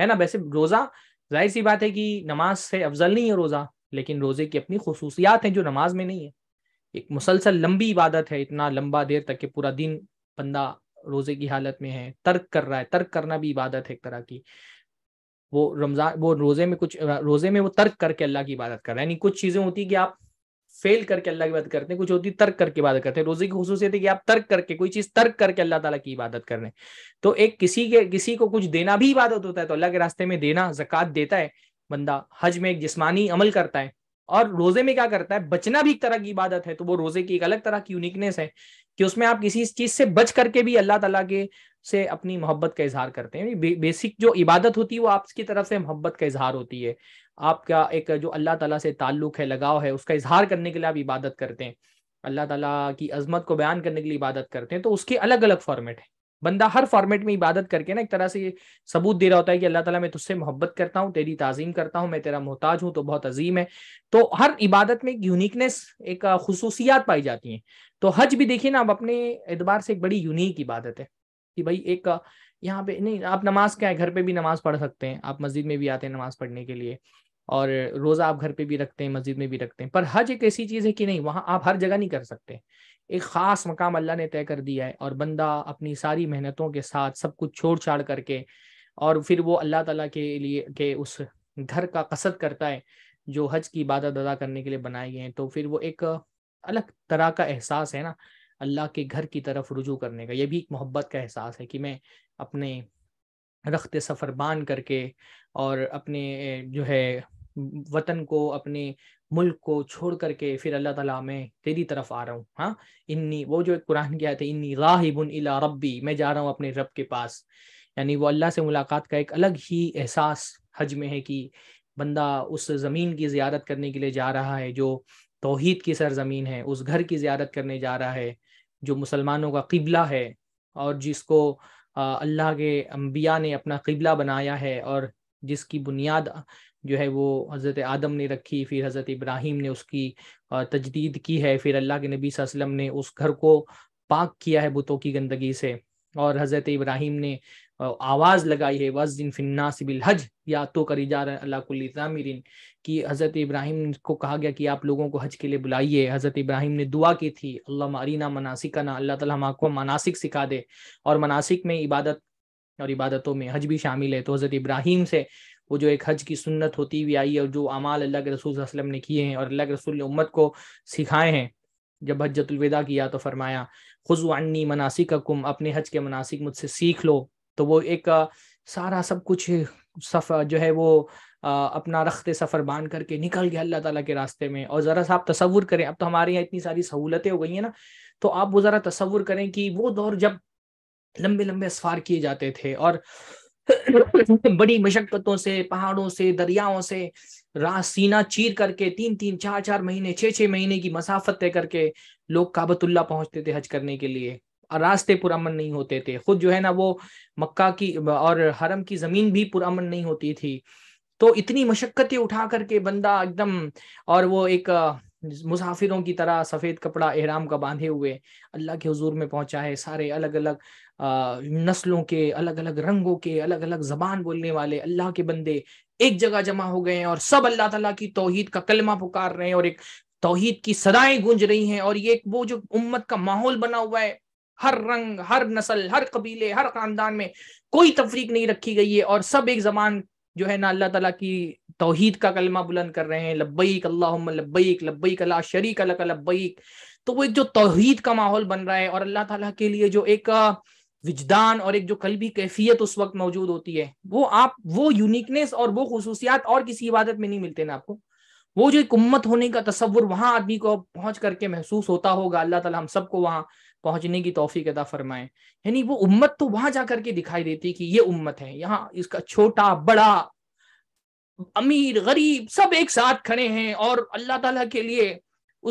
है ना वैसे रोज़ा जाहिर सी बात है कि नमाज से अफजल नहीं है रोज़ा लेकिन रोज़े की अपनी खसूसियात हैं जो नमाज में नहीं है एक मुसलसल लंबी इबादत है इतना लंबा देर तक कि पूरा दिन बंदा रोजे की हालत में है तर्क कर रहा है तर्क करना भी इबादत है एक तरह की वो रमजान वो रोजे में कुछ रोजे में वो तर्क करके अल्लाह की इबादत कर रहा है यानी कुछ चीजें होती है कि आप फेल करके अल्लाह की बात करते हैं कुछ होती है तर्क करके इबादत करते हैं रोजे की खसूसियत है कि आप तर्क करके कोई चीज तर्क करके अल्लाह ताला की इबादत कर रहे हैं तो एक किसी के किसी को कुछ देना भी इबादत होता है तो अल्लाह के रास्ते में देना जक़ात देता है बंदा हज में एक जिस्मानी अमल करता है और रोजे में क्या करता है बचना भी एक तरह की इबादत है तो वो रोजे की एक अलग तरह की यूनिकनेस है कि उसमें आप किसी चीज से बच करके भी अल्लाह तला के से अपनी मोहब्बत का इजहार करते हैं बे, बेसिक जो इबादत होती है वो आपकी तरफ से मोहब्बत का इजहार होती है आपका एक जो अल्लाह तला से ताल्लुक है लगाव है उसका इजहार करने के लिए आप इबादत करते हैं अल्लाह तला की अजमत को बयान करने के लिए इबादत करते हैं तो उसके अलग अलग फॉर्मेट है बंदा हर फॉर्मेट में इबादत करके ना एक तरह से सबूत दे रहा होता है कि अल्लाह ताला मैं तुझसे मोहब्बत करता हूँ तेरी ताजीम करता हूँ मैं तेरा मोहताज हूँ तो बहुत अजीम है तो हर इबादत में एक यूनिकनेस एक खसूसियात पाई जाती हैं तो हज भी देखिए ना आप अपने एतबार से एक बड़ी यूनिक इबादत है कि भाई एक यहाँ पे नहीं आप नमाज क्या है घर पे भी नमाज पढ़ सकते हैं आप मस्जिद में भी आते हैं नमाज पढ़ने के लिए और रोज़ा आप घर पे भी रखते हैं मस्जिद में भी रखते हैं पर हज एक ऐसी चीज़ है कि नहीं वहाँ आप हर जगह नहीं कर सकते एक ख़ास मकाम अल्लाह ने तय कर दिया है और बंदा अपनी सारी मेहनतों के साथ सब कुछ छोड़ छाड़ करके और फिर वो अल्लाह ताला के लिए के उस घर का कसर करता है जो हज की इबादत अदा करने के लिए बनाए गए हैं तो फिर वो एक अलग तरह का एहसास है ना अल्लाह के घर की तरफ रुजू करने का ये भी एक मोहब्बत का एहसास है कि मैं अपने रखते सफ़र बान करके और अपने जो है वतन को अपने मुल्क को छोड़ करके फिर अल्लाह ताला में तेरी तरफ आ रहा हूँ हाँ इन्नी वो जो कुरान की आयत इन्नी राहिबुन इला रब्बी मैं जा रहा हूँ अपने रब के पास यानी वो अल्लाह से मुलाकात का एक अलग ही एहसास हज में है कि बंदा उस ज़मीन की ज़्यारत करने के लिए जा रहा है जो तोहद की सरजमीन है उस घर की ज़्यारत करने जा रहा है जो मुसलमानों का किबला है और जिसको अल्लाह के अम्बिया ने अपना किबला बनाया है और जिसकी बुनियाद जो है वो हज़रत आदम ने रखी फिर हज़रत इब्राहिम ने उसकी तजदीद की है फिर अल्लाह के नबी वसल्लम ने उस घर को पाक किया है बुतों की गंदगी से और हज़रत इब्राहिम ने आवाज़ लगाई है वज दिन फिन्ना सिबिल हज या तो करी जा रहा अल्लामिन कि हज़रत इब्राहिम को कहा गया कि आप लोगों को हज के लिए बुलाइए हज़रत इब्राहिम ने दुआ की थी अल्लाह मारीना मनासिकाना अल्लाह तला हम आपको मनासिक सिखा दे और मनासिक में इबादत और इबादतों में हज भी शामिल है तो हज़रत इब्राहिम से वो जो एक हज की सुन्नत होती हुई आई है और जो अमाल अल्लाह के रसूल वसलम ने किए हैं और अल्लाह के रसूल ने उम्मत को सिखाए हैं जब हजतुलविदा किया तो फरमाया खुजवानी मनासिक कुम अपने हज के मनासिक मुझसे सीख लो तो वो एक सारा सब कुछ सफ़र जो है वो अपना रखते सफ़र बांध करके निकल गया अल्लाह ताला के रास्ते में और ज़रा सा आप तस्वुर करें अब तो हमारे यहाँ इतनी सारी सहूलतें हो गई हैं ना तो आप वो ज़रा तस्वुर करें कि वो दौर जब लंबे लंबे असफार किए जाते थे और बड़ी मशक्कतों से पहाड़ों से दरियाओं से रासीना चीर करके तीन तीन चार चार महीने छह छह महीने की मसाफत तय करके लोग काबतुल्ला पहुंचते थे हज करने के लिए और रास्ते पुरमन नहीं होते थे खुद जो है ना वो मक्का की और हरम की जमीन भी पुरमन नहीं होती थी तो इतनी मशक्कतें उठा करके बंदा एकदम और वो एक मुसाफिरों की तरह सफ़ेद कपड़ा एहराम का बांधे हुए अल्लाह के हजूर में पहुंचा है सारे अलग अलग नस्लों के अलग अलग रंगों के अलग अलग जबान बोलने वाले अल्लाह के बंदे एक जगह जमा हो गए हैं और सब अल्लाह तला की तोहहीद का कलमा पुकार रहे हैं और एक तोहहीद की सदाएं गूंज रही हैं और ये एक वो जो उम्मत का माहौल बना हुआ है हर रंग हर नस्ल हर कबीले हर खानदान में कोई तफरीक नहीं रखी गई है और सब एक जबान जो है ना अल्लाह तला की तोहहीद का कलमा बुलंद कर रहे हैं लब्बईक अल्लाह लब्बईक लब्बैक अला शरीक अलक लब्बईक तो वो एक जो तोहहीद का माहौल बन रहा है और अल्लाह तला के लिए जो एक विजदान और एक जो भी कैफियत उस वक्त मौजूद होती है वो आप वो यूनिकनेस और वो खसूसियात और किसी इबादत में नहीं मिलते ना आपको वो जो एक उम्मत होने का तस्वुर वहां आदमी को पहुंच करके महसूस होता होगा अल्लाह ताला हम सबको वहां पहुंचने की तोफीक अदा फरमाए यानी वो उम्मत तो वहां जाकर के दिखाई देती कि ये उम्मत है यहाँ इसका छोटा बड़ा अमीर गरीब सब एक साथ खड़े हैं और अल्लाह ताला के लिए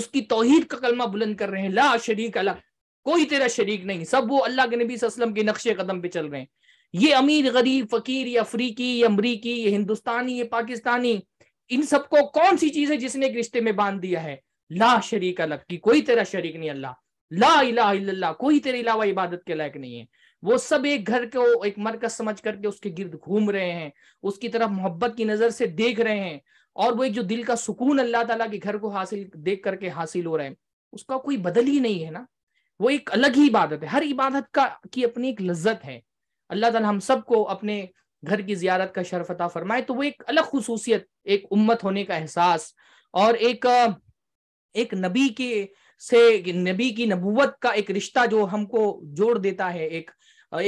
उसकी तोहिद का कलमा बुलंद कर रहे हैं ला शरीक अला कोई तेरा शरीक नहीं सब वो अल्लाह के नबी असलम के नक्शे कदम पे चल रहे हैं ये अमीर गरीब फकीर ये अफ्रीकी ये अमरीकी ये हिंदुस्तानी ये पाकिस्तानी इन सबको कौन सी चीज है जिसने एक रिश्ते में बांध दिया है ला शरीक अलग की कोई तेरा शरीक नहीं अल्लाह ला इला, इला कोई तेरे अलावा इबादत के लायक नहीं है वो सब एक घर को एक मरकज समझ करके उसके गिर्द घूम रहे हैं उसकी तरफ मोहब्बत की नजर से देख रहे हैं और वो एक जो दिल का सुकून अल्लाह ताला के घर को हासिल देख करके हासिल हो रहे हैं उसका कोई बदल ही नहीं है ना वो एक अलग ही इबादत है हर इबादत का की अपनी एक लज्जत है अल्लाह ताला हम सबको अपने घर की जियारत का शरफता फरमाए तो वो एक अलग खसूसियत एक उम्मत होने का एहसास और एक एक नबी के से नबी की नबूवत का एक रिश्ता जो हमको जोड़ देता है एक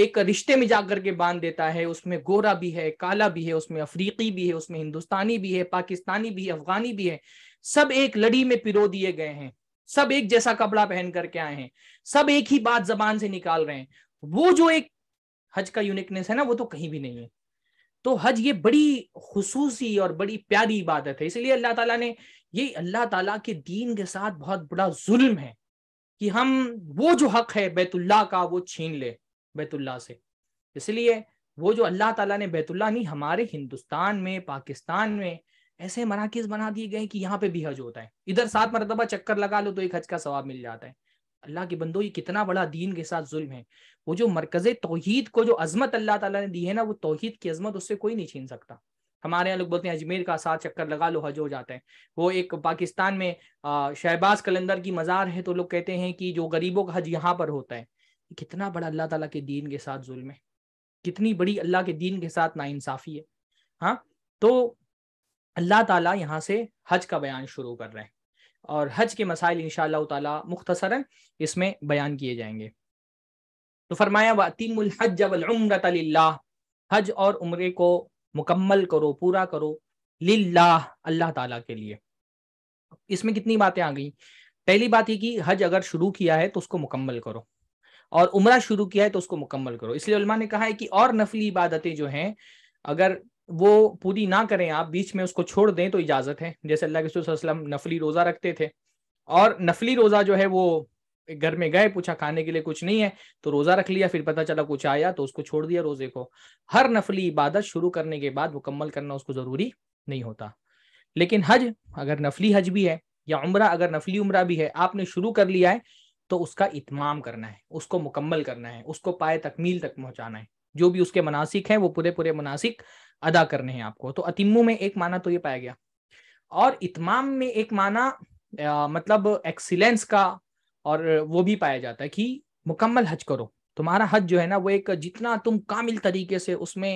एक रिश्ते में जाकर के बांध देता है उसमें गोरा भी है काला भी है उसमें अफ्रीकी भी है उसमें हिंदुस्तानी भी है पाकिस्तानी भी है अफगानी भी है सब एक लड़ी में पिरो दिए गए हैं सब एक जैसा कपड़ा पहन करके आए हैं सब एक ही बात जबान से निकाल रहे हैं वो जो एक हज का यूनिकनेस है ना वो तो कहीं भी नहीं है तो हज ये बड़ी खसूसी और बड़ी प्यारी इबादत है इसलिए अल्लाह ताला ने ये अल्लाह ताला के दीन के साथ बहुत बड़ा जुल्म है कि हम वो जो हक है बैतुल्ला का वो छीन ले बैतुल्ला से इसलिए वो जो अल्लाह ताला ने बैतुल्ला नहीं हमारे हिंदुस्तान में पाकिस्तान में ऐसे मराकज बना दिए गए कि यहाँ पे भी हज होता है इधर सात मरतबा चक्कर लगा लो तो एक हज का सवाब मिल जाता है अल्लाह के बंदो ये कितना बड़ा दीन के साथ जुल्म है वो जो मरकज तोहहीद को जो अजमत अल्लाह तला ने दी है ना वो तोहहीद की अजमत उससे कोई नहीं छीन सकता हमारे यहाँ लोग बोलते हैं अजमेर का साथ चक्कर लगा लो हज हो जाता है वो एक पाकिस्तान में शहबाज कलंदर की मज़ार है तो लोग कहते हैं कि जो गरीबों का हज यहाँ पर होता है कितना बड़ा अल्लाह ताला के दीन के साथ जुल्म है कितनी बड़ी अल्लाह के दीन के साथ नाइंसाफ़ी है हाँ तो अल्लाह ताला यहाँ से हज का बयान शुरू कर रहे हैं और हज के मसाइल इन ताला मुख्तसरा इसमें बयान किए जाएंगे तो फरमाया वातिमुल हज हज और उम्र को मुकम्मल करो पूरा करो लाह अल्लाह ताला के लिए इसमें कितनी बातें आ गई पहली बात ये कि हज अगर शुरू किया है तो उसको मुकम्मल करो और उम्र शुरू किया है तो उसको मुकम्मल करो इसलिए ने कहा है कि और नफली इबादतें जो हैं अगर वो पूरी ना करें आप बीच में उसको छोड़ दें तो इजाज़त है जैसे अल्लाह के वसल्लम नफली रोज़ा रखते थे और नफली रोज़ा जो है वो घर में गए पूछा खाने के लिए कुछ नहीं है तो रोज़ा रख लिया फिर पता चला कुछ आया तो उसको छोड़ दिया रोज़े को हर नफली इबादत शुरू करने के बाद मुकम्मल करना उसको ज़रूरी नहीं होता लेकिन हज अगर नफली हज भी है या उम्र अगर नफली उम्र भी है आपने शुरू कर लिया है तो उसका इतमाम करना है उसको मुकम्मल करना है उसको पाए तकमील तक पहुँचाना है जो भी उसके मनासिक हैं वो पूरे पूरे मनासिक अदा करने हैं आपको तो अतिम्मू में एक माना तो ये पाया गया और इतमाम में एक माना आ, मतलब एक्सीलेंस का और वो भी पाया जाता है कि मुकम्मल हज करो तुम्हारा हज जो है ना वो एक जितना तुम कामिल तरीके से उसमें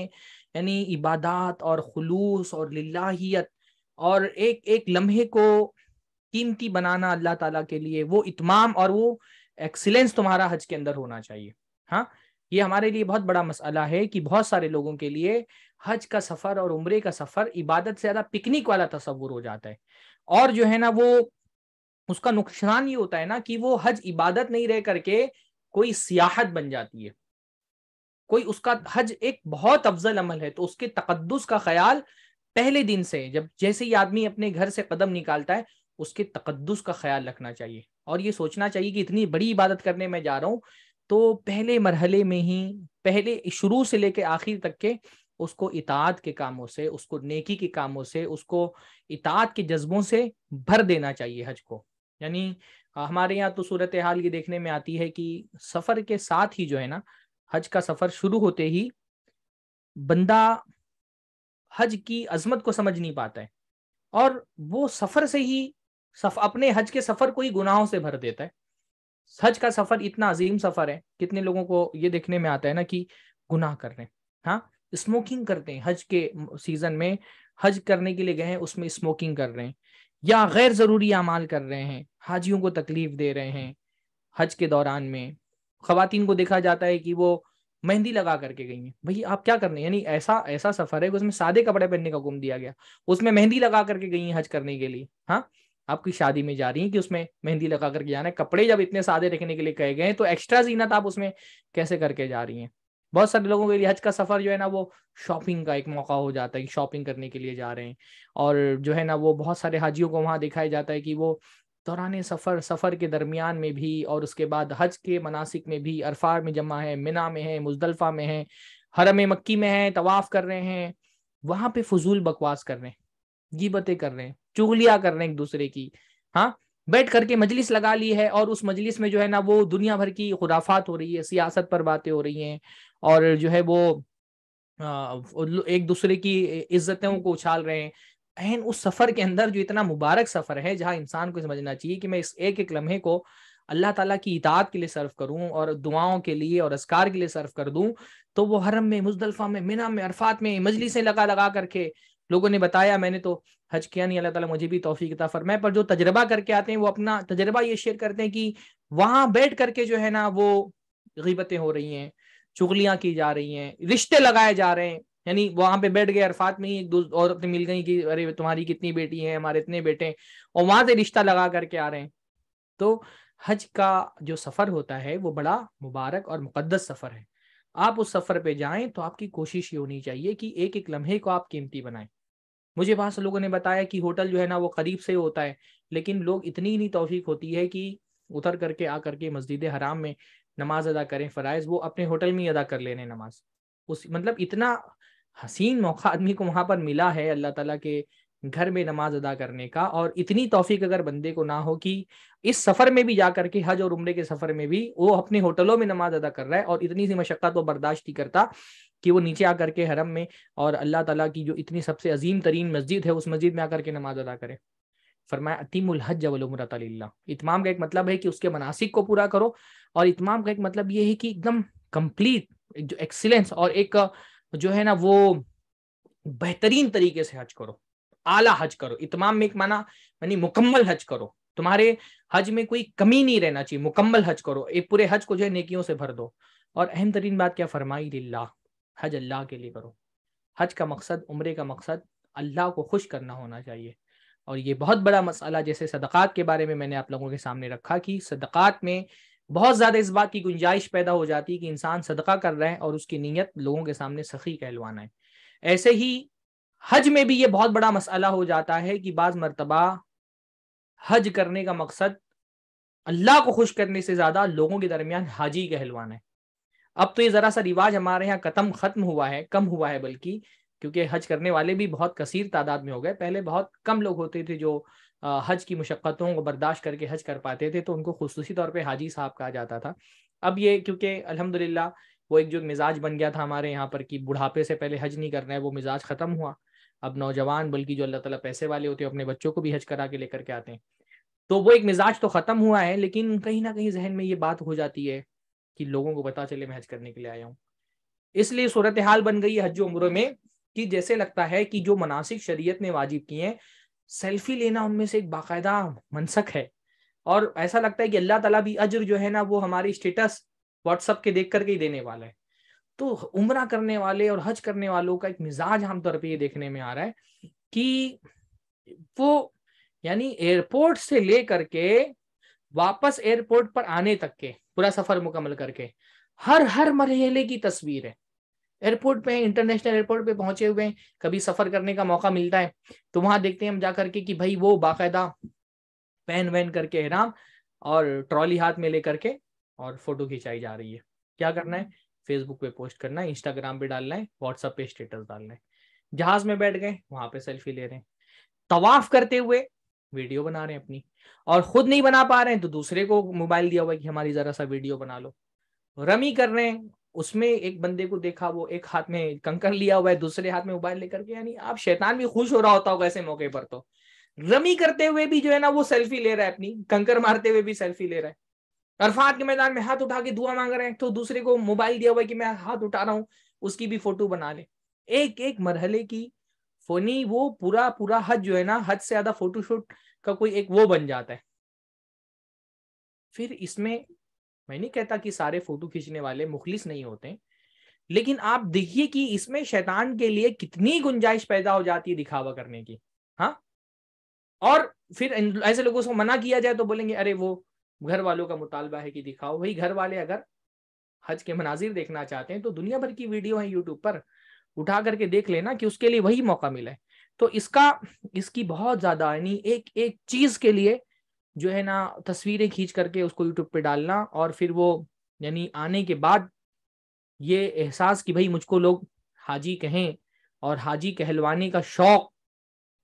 यानी इबादत और खलूस और लाहियत और एक एक लम्हे को कीमती बनाना अल्लाह ताला के लिए वो इतमाम और वो एक्सीलेंस तुम्हारा हज के अंदर होना चाहिए हाँ ये हमारे लिए बहुत बड़ा मसला है कि बहुत सारे लोगों के लिए हज का सफर और उम्र का सफर इबादत से ज्यादा पिकनिक वाला तस्वुर हो जाता है और जो है ना वो उसका नुकसान ये होता है ना कि वो हज इबादत नहीं रह करके कोई सियाहत बन जाती है कोई उसका हज एक बहुत अफजल अमल है तो उसके तकदस का ख्याल पहले दिन से जब जैसे ही आदमी अपने घर से कदम निकालता है उसके तकदस का ख्याल रखना चाहिए और ये सोचना चाहिए कि इतनी बड़ी इबादत करने में जा रहा हूँ तो पहले मरहले में ही पहले शुरू से लेके आखिर तक के उसको इतात के कामों से उसको नेकी के कामों से उसको इतात के जज्बों से भर देना चाहिए हज को यानी हमारे यहाँ तो सूरत हाल ये देखने में आती है कि सफर के साथ ही जो है ना हज का सफर शुरू होते ही बंदा हज की अजमत को समझ नहीं पाता है और वो सफर से ही सफ, अपने हज के सफर को ही गुनाहों से भर देता है हज का सफर इतना अजीम सफर है कितने लोगों को ये देखने में आता है ना कि गुनाह कर रहे हैं हाँ स्मोकिंग करते हैं हज के सीजन में हज करने के लिए गए हैं उसमें स्मोकिंग कर रहे हैं या गैर जरूरी अमाल कर रहे हैं हाजियों को तकलीफ दे रहे हैं हज के दौरान में खातन को देखा जाता है कि वो मेहंदी लगा करके गई हैं भाई आप क्या करने यानी ऐसा ऐसा सफर है कि उसमें सादे कपड़े पहनने का हुक्म दिया गया उसमें मेहंदी लगा करके गई हैं हज करने के लिए हाँ आपकी शादी में जा रही है कि उसमें मेहंदी लगा करके जाना है कपड़े जब इतने सादे रखने के लिए कहे गए हैं तो एक्स्ट्रा जीनत आप उसमें कैसे करके जा रही हैं बहुत सारे लोगों के लिए हज का सफर जो है ना वो शॉपिंग का एक मौका हो जाता है कि शॉपिंग करने के लिए जा रहे हैं और जो है ना वो बहुत सारे हाजियों को वहाँ दिखाया जाता है कि वो दौरान सफ़र सफ़र के दरमियान में भी और उसके बाद हज के मनासिक में भी अरफार में जमा है मिना में है मुजदलफा में है हरम मक्की में है तवाफ़ कर रहे हैं वहाँ पे फजूल बकवास कर रहे हैं गीबतें कर रहे हैं चुगलिया कर रहे हैं एक दूसरे की हाँ बैठ करके मजलिस लगा ली है और उस मजलिस में जो है ना वो दुनिया भर की खुराफात हो रही है सियासत पर बातें हो रही हैं और जो है वो एक दूसरे की इज्जतों को उछाल रहे हैं एन उस सफर के अंदर जो इतना मुबारक सफर है जहाँ इंसान को समझना चाहिए कि मैं इस एक एक लम्हे को अल्लाह ताला की इताद के लिए सर्व करूं और दुआओं के लिए और असकार के लिए सर्व कर दूं तो वो हरम में मुजदलफा में मिना में अरफात में मजलिसें लगा लगा करके लोगों ने बताया मैंने तो हज किया नहीं अल्लाह ताला मुझे भी तोफ़ी किता फरमाए पर जो तजर्बा करके आते हैं वो अपना तजर्बा ये शेयर करते हैं कि वहाँ बैठ करके जो है ना वो गीबतें हो रही हैं चुगलियाँ की जा रही हैं रिश्ते लगाए जा रहे हैं यानी वहाँ पे बैठ गए अरफात में ही एक दो औरतें मिल गई कि अरे तुम्हारी कितनी बेटी है हमारे इतने बेटे हैं और वहाँ से रिश्ता लगा करके आ रहे हैं तो हज का जो सफर होता है वो बड़ा मुबारक और मुकदस सफर है आप उस सफर पे जाएं तो आपकी कोशिश ये होनी चाहिए कि एक एक लम्हे को आप कीमती बनाएं मुझे वहां से लोगों ने बताया कि होटल जो है ना वो करीब से होता है लेकिन लोग इतनी ही तोफीक होती है कि उतर करके आ करके मस्जिद हराम में नमाज अदा करें फ़रज़ वो अपने होटल में ही अदा कर ले रहे हैं नमाज उस मतलब इतना हसीन मौका आदमी को वहाँ पर मिला है अल्लाह ताला के घर में नमाज अदा करने का और इतनी तोफीक अगर बंदे को ना हो कि इस सफ़र में भी जा करके हज और उम्र के सफ़र में भी वो अपने होटलों में नमाज अदा कर रहा है और इतनी सी मशक्क़त वो बर्दाश्त नहीं करता कि वो नीचे आकर के हरम में और अल्लाह ताला की जो इतनी सबसे अजीम तरीन मस्जिद है उस मस्जिद में आकर के नमाज अदा करें फरमाया अतीमुल हज वलमरत इतमाम का एक मतलब है कि उसके मनासिक को पूरा करो और इतमाम का एक मतलब ये है कि एकदम कंप्लीट जो एक्सीलेंस और एक जो है ना वो बेहतरीन तरीके से हज करो आला हज करो इतमाम में एक माना यानी मुकम्मल हज करो तुम्हारे हज में कोई कमी नहीं रहना चाहिए मुकम्मल हज करो एक पूरे हज को जो है नेकियों से भर दो और अहम तरीन बात क्या फरमाई लाला हज अल्लाह के लिए करो हज का मकसद उम्र का मकसद अल्लाह को खुश करना होना चाहिए और ये बहुत बड़ा मसाला जैसे सदक़ात के बारे में मैंने आप लोगों के सामने रखा कि सदक़ात में बहुत ज़्यादा इस बात की गुंजाइश पैदा हो जाती है कि इंसान सदका कर रहे हैं और उसकी नीयत लोगों के सामने सखी कहलवाना है ऐसे ही हज में भी ये बहुत बड़ा मसाला हो जाता है कि बाज़ मरतबा हज करने का मकसद अल्लाह को खुश करने से ज़्यादा लोगों के दरमियान हाजी कहलवाना है अब तो ये ज़रा सा रिवाज हमारे यहाँ खत्म खत्म हुआ है कम हुआ है बल्कि क्योंकि हज करने वाले भी बहुत कसीर तादाद में हो गए पहले बहुत कम लोग होते थे जो हज की मुशक्क़तों को बर्दाश्त करके हज कर पाते थे तो उनको खसूसी तौर पर हाजी साहब कहा जाता था अब ये क्योंकि अलहमदिल्ला वो एक जो मिजाज बन गया था हमारे यहाँ पर कि बुढ़ापे से पहले हज नहीं करना है वो मिजाज ख़त्म हुआ अब नौजवान बल्कि जो अल्लाह ताला पैसे वाले होते हैं अपने बच्चों को भी हज करा के लेकर के आते हैं तो वो एक मिजाज तो ख़त्म हुआ है लेकिन कहीं ना कहीं जहन में ये बात हो जाती है कि लोगों को पता चले मैं हज करने के लिए आया हूँ इसलिए सूरत हाल बन गई हज उम्र में कि जैसे लगता है कि जो मनासिक शरीयत ने वाजिब किए हैं सेल्फी लेना उनमें से एक बाकायदा मनसक है और ऐसा लगता है कि अल्लाह ताला भी अजर जो है ना वो हमारी स्टेटस व्हाट्सअप के देख करके ही देने वाला है तो उम्र करने वाले और हज करने वालों का एक मिजाज आमतौर पर ये देखने में आ रहा है कि वो यानी एयरपोर्ट से लेकर के वापस एयरपोर्ट पर आने तक के पूरा सफर मुकम्मल करके हर हर मरहले की तस्वीर है एयरपोर्ट पे इंटरनेशनल एयरपोर्ट पे पहुंचे हुए हैं कभी सफर करने का मौका मिलता है तो वहां देखते हैं हम जा करके कि भाई वो बाकायदा पैन वैन करके हैराम और ट्रॉली हाथ में लेकर के और फोटो खिंचाई जा रही है क्या करना है फेसबुक पे पोस्ट करना है इंस्टाग्राम पे डालना है व्हाट्सअप पे स्टेटस डालना है जहाज में बैठ गए वहां पे सेल्फी ले रहे हैं तवाफ करते हुए वीडियो बना रहे हैं अपनी और खुद नहीं बना पा रहे हैं तो दूसरे को मोबाइल दिया हुआ है कि हमारी जरा सा वीडियो बना लो रमी कर रहे हैं उसमें एक बंदे को देखा वो एक हाथ में कंकर लिया हुआ है दूसरे हाथ में मोबाइल लेकर के यानी आप शैतान भी खुश हो रहा होता होगा ऐसे मौके पर तो रमी करते हुए भी जो है ना वो सेल्फी ले रहा है अपनी कंकर मारते हुए भी सेल्फी ले रहा है अरफात के मैदान में हाथ उठा के दुआ मांग रहे हैं तो दूसरे को मोबाइल दिया हुआ है कि मैं हाथ उठा रहा हूँ उसकी भी फोटो बना ले एक एक मरहले की फनी वो पूरा पूरा हद जो है ना हद से ज्यादा फोटोशूट का कोई एक वो बन जाता है फिर इसमें मैं नहीं कहता कि सारे फोटो खींचने वाले मुखलिस नहीं होते लेकिन आप देखिए कि इसमें शैतान के लिए कितनी गुंजाइश पैदा हो जाती है दिखावा करने की हाँ और फिर ऐसे लोगों से मना किया जाए तो बोलेंगे अरे वो घर वालों का मुतालबा है कि दिखाओ भाई घर वाले अगर हज के मनाजिर देखना चाहते हैं तो दुनिया भर की वीडियो है यूट्यूब पर उठा करके देख लेना कि उसके लिए वही मौका मिला है तो इसका इसकी बहुत ज्यादा यानी एक एक चीज के लिए जो है ना तस्वीरें खींच करके उसको यूट्यूब पे डालना और फिर वो यानी आने के बाद ये एहसास कि भाई मुझको लोग हाजी कहें और हाजी कहलवाने का शौक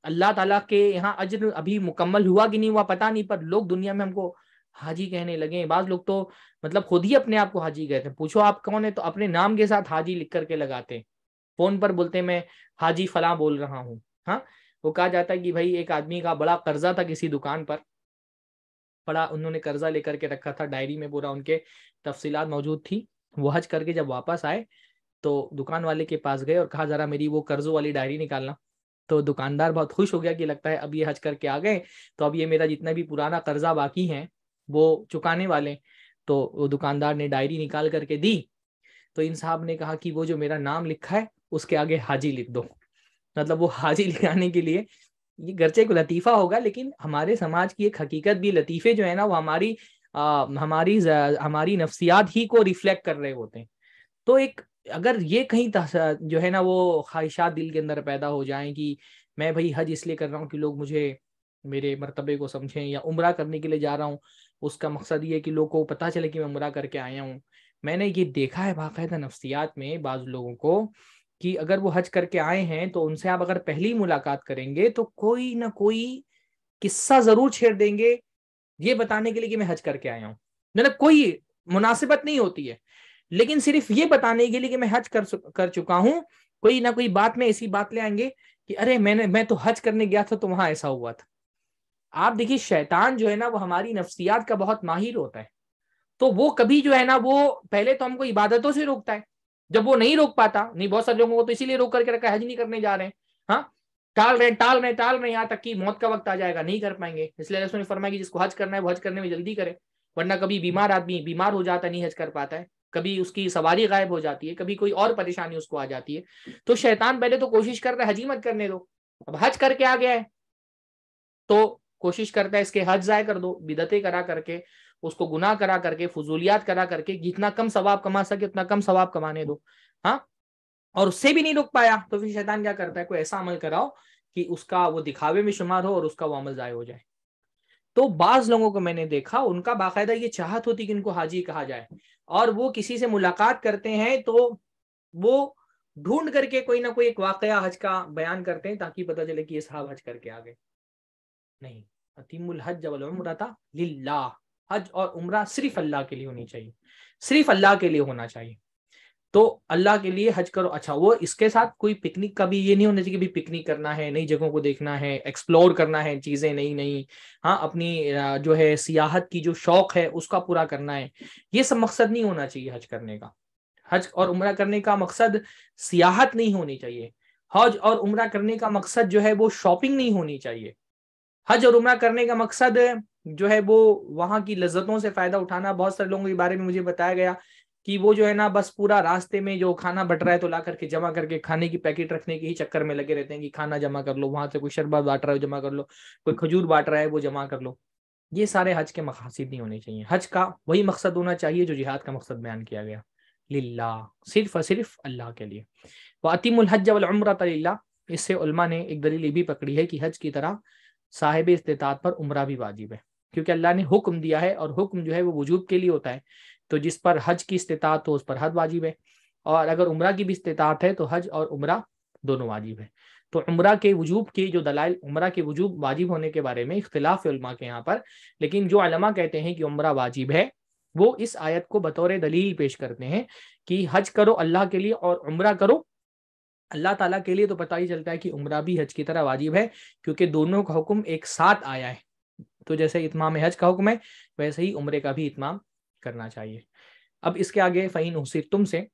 अल्लाह ताला के यहाँ अजर अभी मुकम्मल हुआ कि नहीं हुआ पता नहीं पर लोग दुनिया में हमको हाजी कहने लगे बाज लोग तो मतलब खुद ही अपने आप को हाजी कहते हैं पूछो आप कौन है तो अपने नाम के साथ हाजी लिख करके लगाते हैं फोन पर बोलते मैं हाजी फला बोल रहा हूँ हाँ वो कहा जाता है कि भाई एक आदमी का बड़ा कर्जा था किसी दुकान पर बड़ा उन्होंने कर्जा लेकर के रखा था डायरी में पूरा उनके तफसीलात मौजूद थी वो हज करके जब वापस आए तो दुकान वाले के पास गए और कहा जरा मेरी वो कर्जों वाली डायरी निकालना तो दुकानदार बहुत खुश हो गया कि लगता है अब ये हज करके आ गए तो अब ये मेरा जितना भी पुराना कर्जा बाकी है वो चुकाने वाले तो वो दुकानदार ने डायरी निकाल करके दी तो इन साहब ने कहा कि वो जो मेरा नाम लिखा है उसके आगे हाजी लिख दो मतलब वो हाजी लिखाने के लिए ये गर्चे को लतीफ़ा होगा लेकिन हमारे समाज की एक हकीकत भी लतीफ़े जो है ना वो हमारी आ, हमारी हमारी नफ्सियात ही को रिफ्लेक्ट कर रहे होते हैं तो एक अगर ये कहीं जो है ना वो ख्वाहिशात दिल के अंदर पैदा हो जाए कि मैं भाई हज इसलिए कर रहा हूँ कि लोग मुझे मेरे मरतबे को समझें या उम्र करने के लिए जा रहा हूँ उसका मकसद ये कि लोग को पता चले कि मैं उम्र करके आया हूँ मैंने ये देखा है बाकायदा नफ्सियात में बाज़ लोगों को कि अगर वो हज करके आए हैं तो उनसे आप अगर पहली मुलाकात करेंगे तो कोई ना कोई किस्सा जरूर छेड़ देंगे ये बताने के लिए कि मैं हज करके आया हूँ मतलब कोई मुनासिबत नहीं होती है लेकिन सिर्फ ये बताने के लिए कि मैं हज कर कर चुका हूँ कोई ना कोई बात में ऐसी बात ले आएंगे कि अरे मैंने मैं तो हज करने गया था तो वहां ऐसा हुआ था आप देखिए शैतान जो है ना वो हमारी नफ्सियात का बहुत माहिर होता है तो वो कभी जो है ना वो पहले तो हमको इबादतों से रोकता है जब वो नहीं रोक पाता नहीं बहुत सारे लोगों को तो इसीलिए रोक करके रखा हज नहीं करने जा रहे हैं हाँ? टाल रहे टाल रहे टाल रहे यहाँ तक कि मौत का वक्त आ जाएगा नहीं कर पाएंगे इसलिए रसूल ने फरमाया कि जिसको हज करना है वो हज करने में जल्दी करे वरना कभी बीमार आदमी बीमार हो जाता नहीं हज कर पाता है कभी उसकी सवारी गायब हो जाती है कभी कोई और परेशानी उसको आ जाती है तो शैतान पहले तो कोशिश कर रहा है हजी मत करने दो अब हज करके आ गया है तो कोशिश करता है इसके हज जाय कर दो बिदतें करा करके उसको गुनाह करा करके फजूलियात करा करके जितना कम सवाब कमा सके उतना कम सवाब कमाने दो हाँ और उससे भी नहीं रुक पाया तो फिर शैतान क्या करता है कोई ऐसा अमल कराओ कि उसका वो दिखावे में शुमार हो और उसका वो अमल ज़ाय हो जाए तो बाज लोगों को मैंने देखा उनका बाकायदा ये चाहत होती कि इनको हाजी कहा जाए और वो किसी से मुलाकात करते हैं तो वो ढूंढ करके कोई ना कोई एक वाकया हज का बयान करते हैं ताकि पता चले कि ये साहब हज करके आ गए नहीं अतीमुल हज जब था लिल्लाह हज और उम्र सिर्फ अल्लाह के लिए होनी चाहिए सिर्फ अल्लाह के लिए होना चाहिए तो अल्लाह के लिए हज करो अच्छा वो इसके साथ कोई पिकनिक का भी ये नहीं होना चाहिए कि भी पिकनिक करना है नई जगहों को देखना है एक्सप्लोर करना है चीज़ें नई नई हाँ अपनी जो है सियाहत की जो शौक है उसका पूरा करना है ये सब मकसद नहीं होना चाहिए हज करने का हज और उम्र करने का मकसद सियाहत नहीं होनी चाहिए हज और उम्र करने का मकसद जो है वो शॉपिंग नहीं होनी चाहिए हज और उम्र करने का मकसद जो है वो वहां की लज्जतों से फायदा उठाना बहुत सारे लोगों के बारे में मुझे बताया गया कि वो जो है ना बस पूरा रास्ते में जो खाना बट रहा है तो ला करके जमा करके खाने की पैकेट रखने के ही चक्कर में लगे रहते हैं कि खाना जमा कर लो वहां से कोई शरबत बांट रहा है जमा कर लो कोई खजूर बांट रहा है वो जमा कर लो ये सारे हज के मकासद नहीं होने चाहिए हज का वही मकसद होना चाहिए जो जिहाद का मकसद बयान किया गया लिल्ला सिर्फ और सिर्फ अल्लाह के लिए वह अतिमुल हज वमरा तल्ला इससे उलमा ने एक दलील भी पकड़ी है कि हज की तरह साहिब इस्तात पर उमरा भी वाजिब है क्योंकि अल्लाह ने हुक्म दिया है और हुक्म जो है वो वजूब के लिए होता है तो जिस पर हज की इस्तात हो उस पर हज वाजिब है और अगर उम्र की भी इस्तात है तो हज और उम्र दोनों वाजिब है तो उमरा के वजूब की जो दलाइल उमरा के वजूब वाजिब होने के बारे में इख्तिलाफ उलमा के यहाँ पर लेकिन जो अलमा कहते हैं कि उम्र वाजिब है वो इस आयत को बतौर दलील पेश करते हैं कि हज करो अल्लाह के लिए और उमरा करो अल्लाह ताला के लिए तो पता ही चलता है कि उम्र भी हज की तरह वाजिब है क्योंकि दोनों का हुक्म एक साथ आया है तो जैसे इतमाम हज का हुक्म है वैसे ही उम्र का भी इतमाम करना चाहिए अब इसके आगे फ़हीन हुसैन तुम से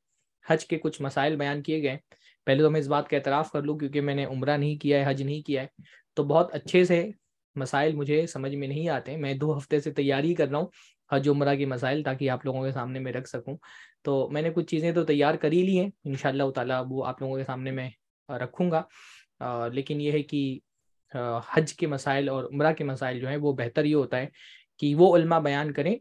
हज के कुछ मसाइल बयान किए गए पहले तो मैं इस बात का एतराफ़ कर लूँ क्योंकि मैंने उम्र नहीं किया है हज नहीं किया है तो बहुत अच्छे से मसाइल मुझे समझ में नहीं आते मैं दो हफ्ते से तैयारी कर रहा हूँ हज उम्र के मसाइल ताकि आप लोगों के सामने मैं रख सकूँ तो मैंने कुछ चीज़ें तो तैयार कर ही ली हैं इन ताला वो आप लोगों के सामने मैं रखूँगा लेकिन ये है कि हज के मसाइल और उम्र के मसाइल जो हैं वो बेहतर ये होता है कि वो बयान करें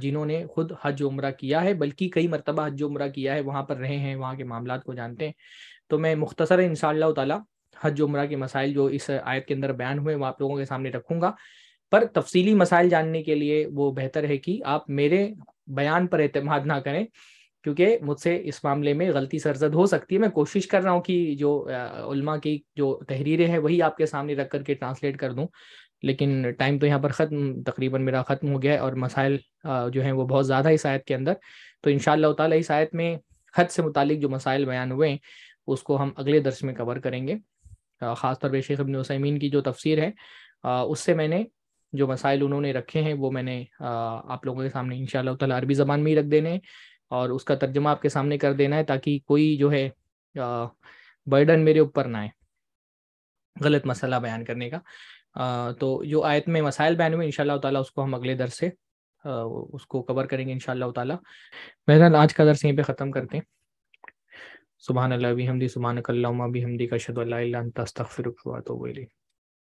जिन्होंने खुद हज उम्र किया है बल्कि कई मरतबा हज उम्र किया है वहाँ पर रहे हैं वहाँ के मामला को जानते हैं तो मैं मुख्तसर इन शाह हज उम्र के मसाइल जो इस आयत के अंदर बयान हुए वो आप लोगों के सामने रखूँगा पर तफसीली मसाइल जानने के लिए वो बेहतर है कि आप मेरे बयान पर अतमाद ना करें क्योंकि मुझसे इस मामले में गलती सरजद हो सकती है मैं कोशिश कर रहा हूँ कि जो उलमा की जो तहरीरें हैं वही आपके सामने रख करके ट्रांसलेट कर दूँ लेकिन टाइम तो यहाँ पर ख़त्म तकरीबन मेरा ख़त्म हो गया है और मसाइल जो हैं वो बहुत ज़्यादा इस आयत के अंदर तो इन ताला इस आयत में हद से मुतालिक जो मसाइल बयान हुए हैं उसको हम अगले दर्श में कवर करेंगे ख़ासतौर पर शेख अबिन वसैमीन की जो तफसीर है उससे मैंने जो मसाइल उन्होंने रखे हैं वो मैंने आप लोगों के सामने इन ताला अरबी ज़बान में ही रख देने हैं और उसका तर्जमा आपके सामने कर देना है ताकि कोई जो है बर्डन मेरे ऊपर ना आए गलत मसला बयान करने का आ, तो जो आयत में मसाइल बयान हुए इन ताला उसको हम अगले दर से आ, उसको कवर करेंगे इन ताला बहरहाल आज का दर्स यहीं पे ख़त्म करते हैं सुबह अल्लाह भी हमदी सुबह कल्ला भी हमदी का तस्तफ़िर तो बोली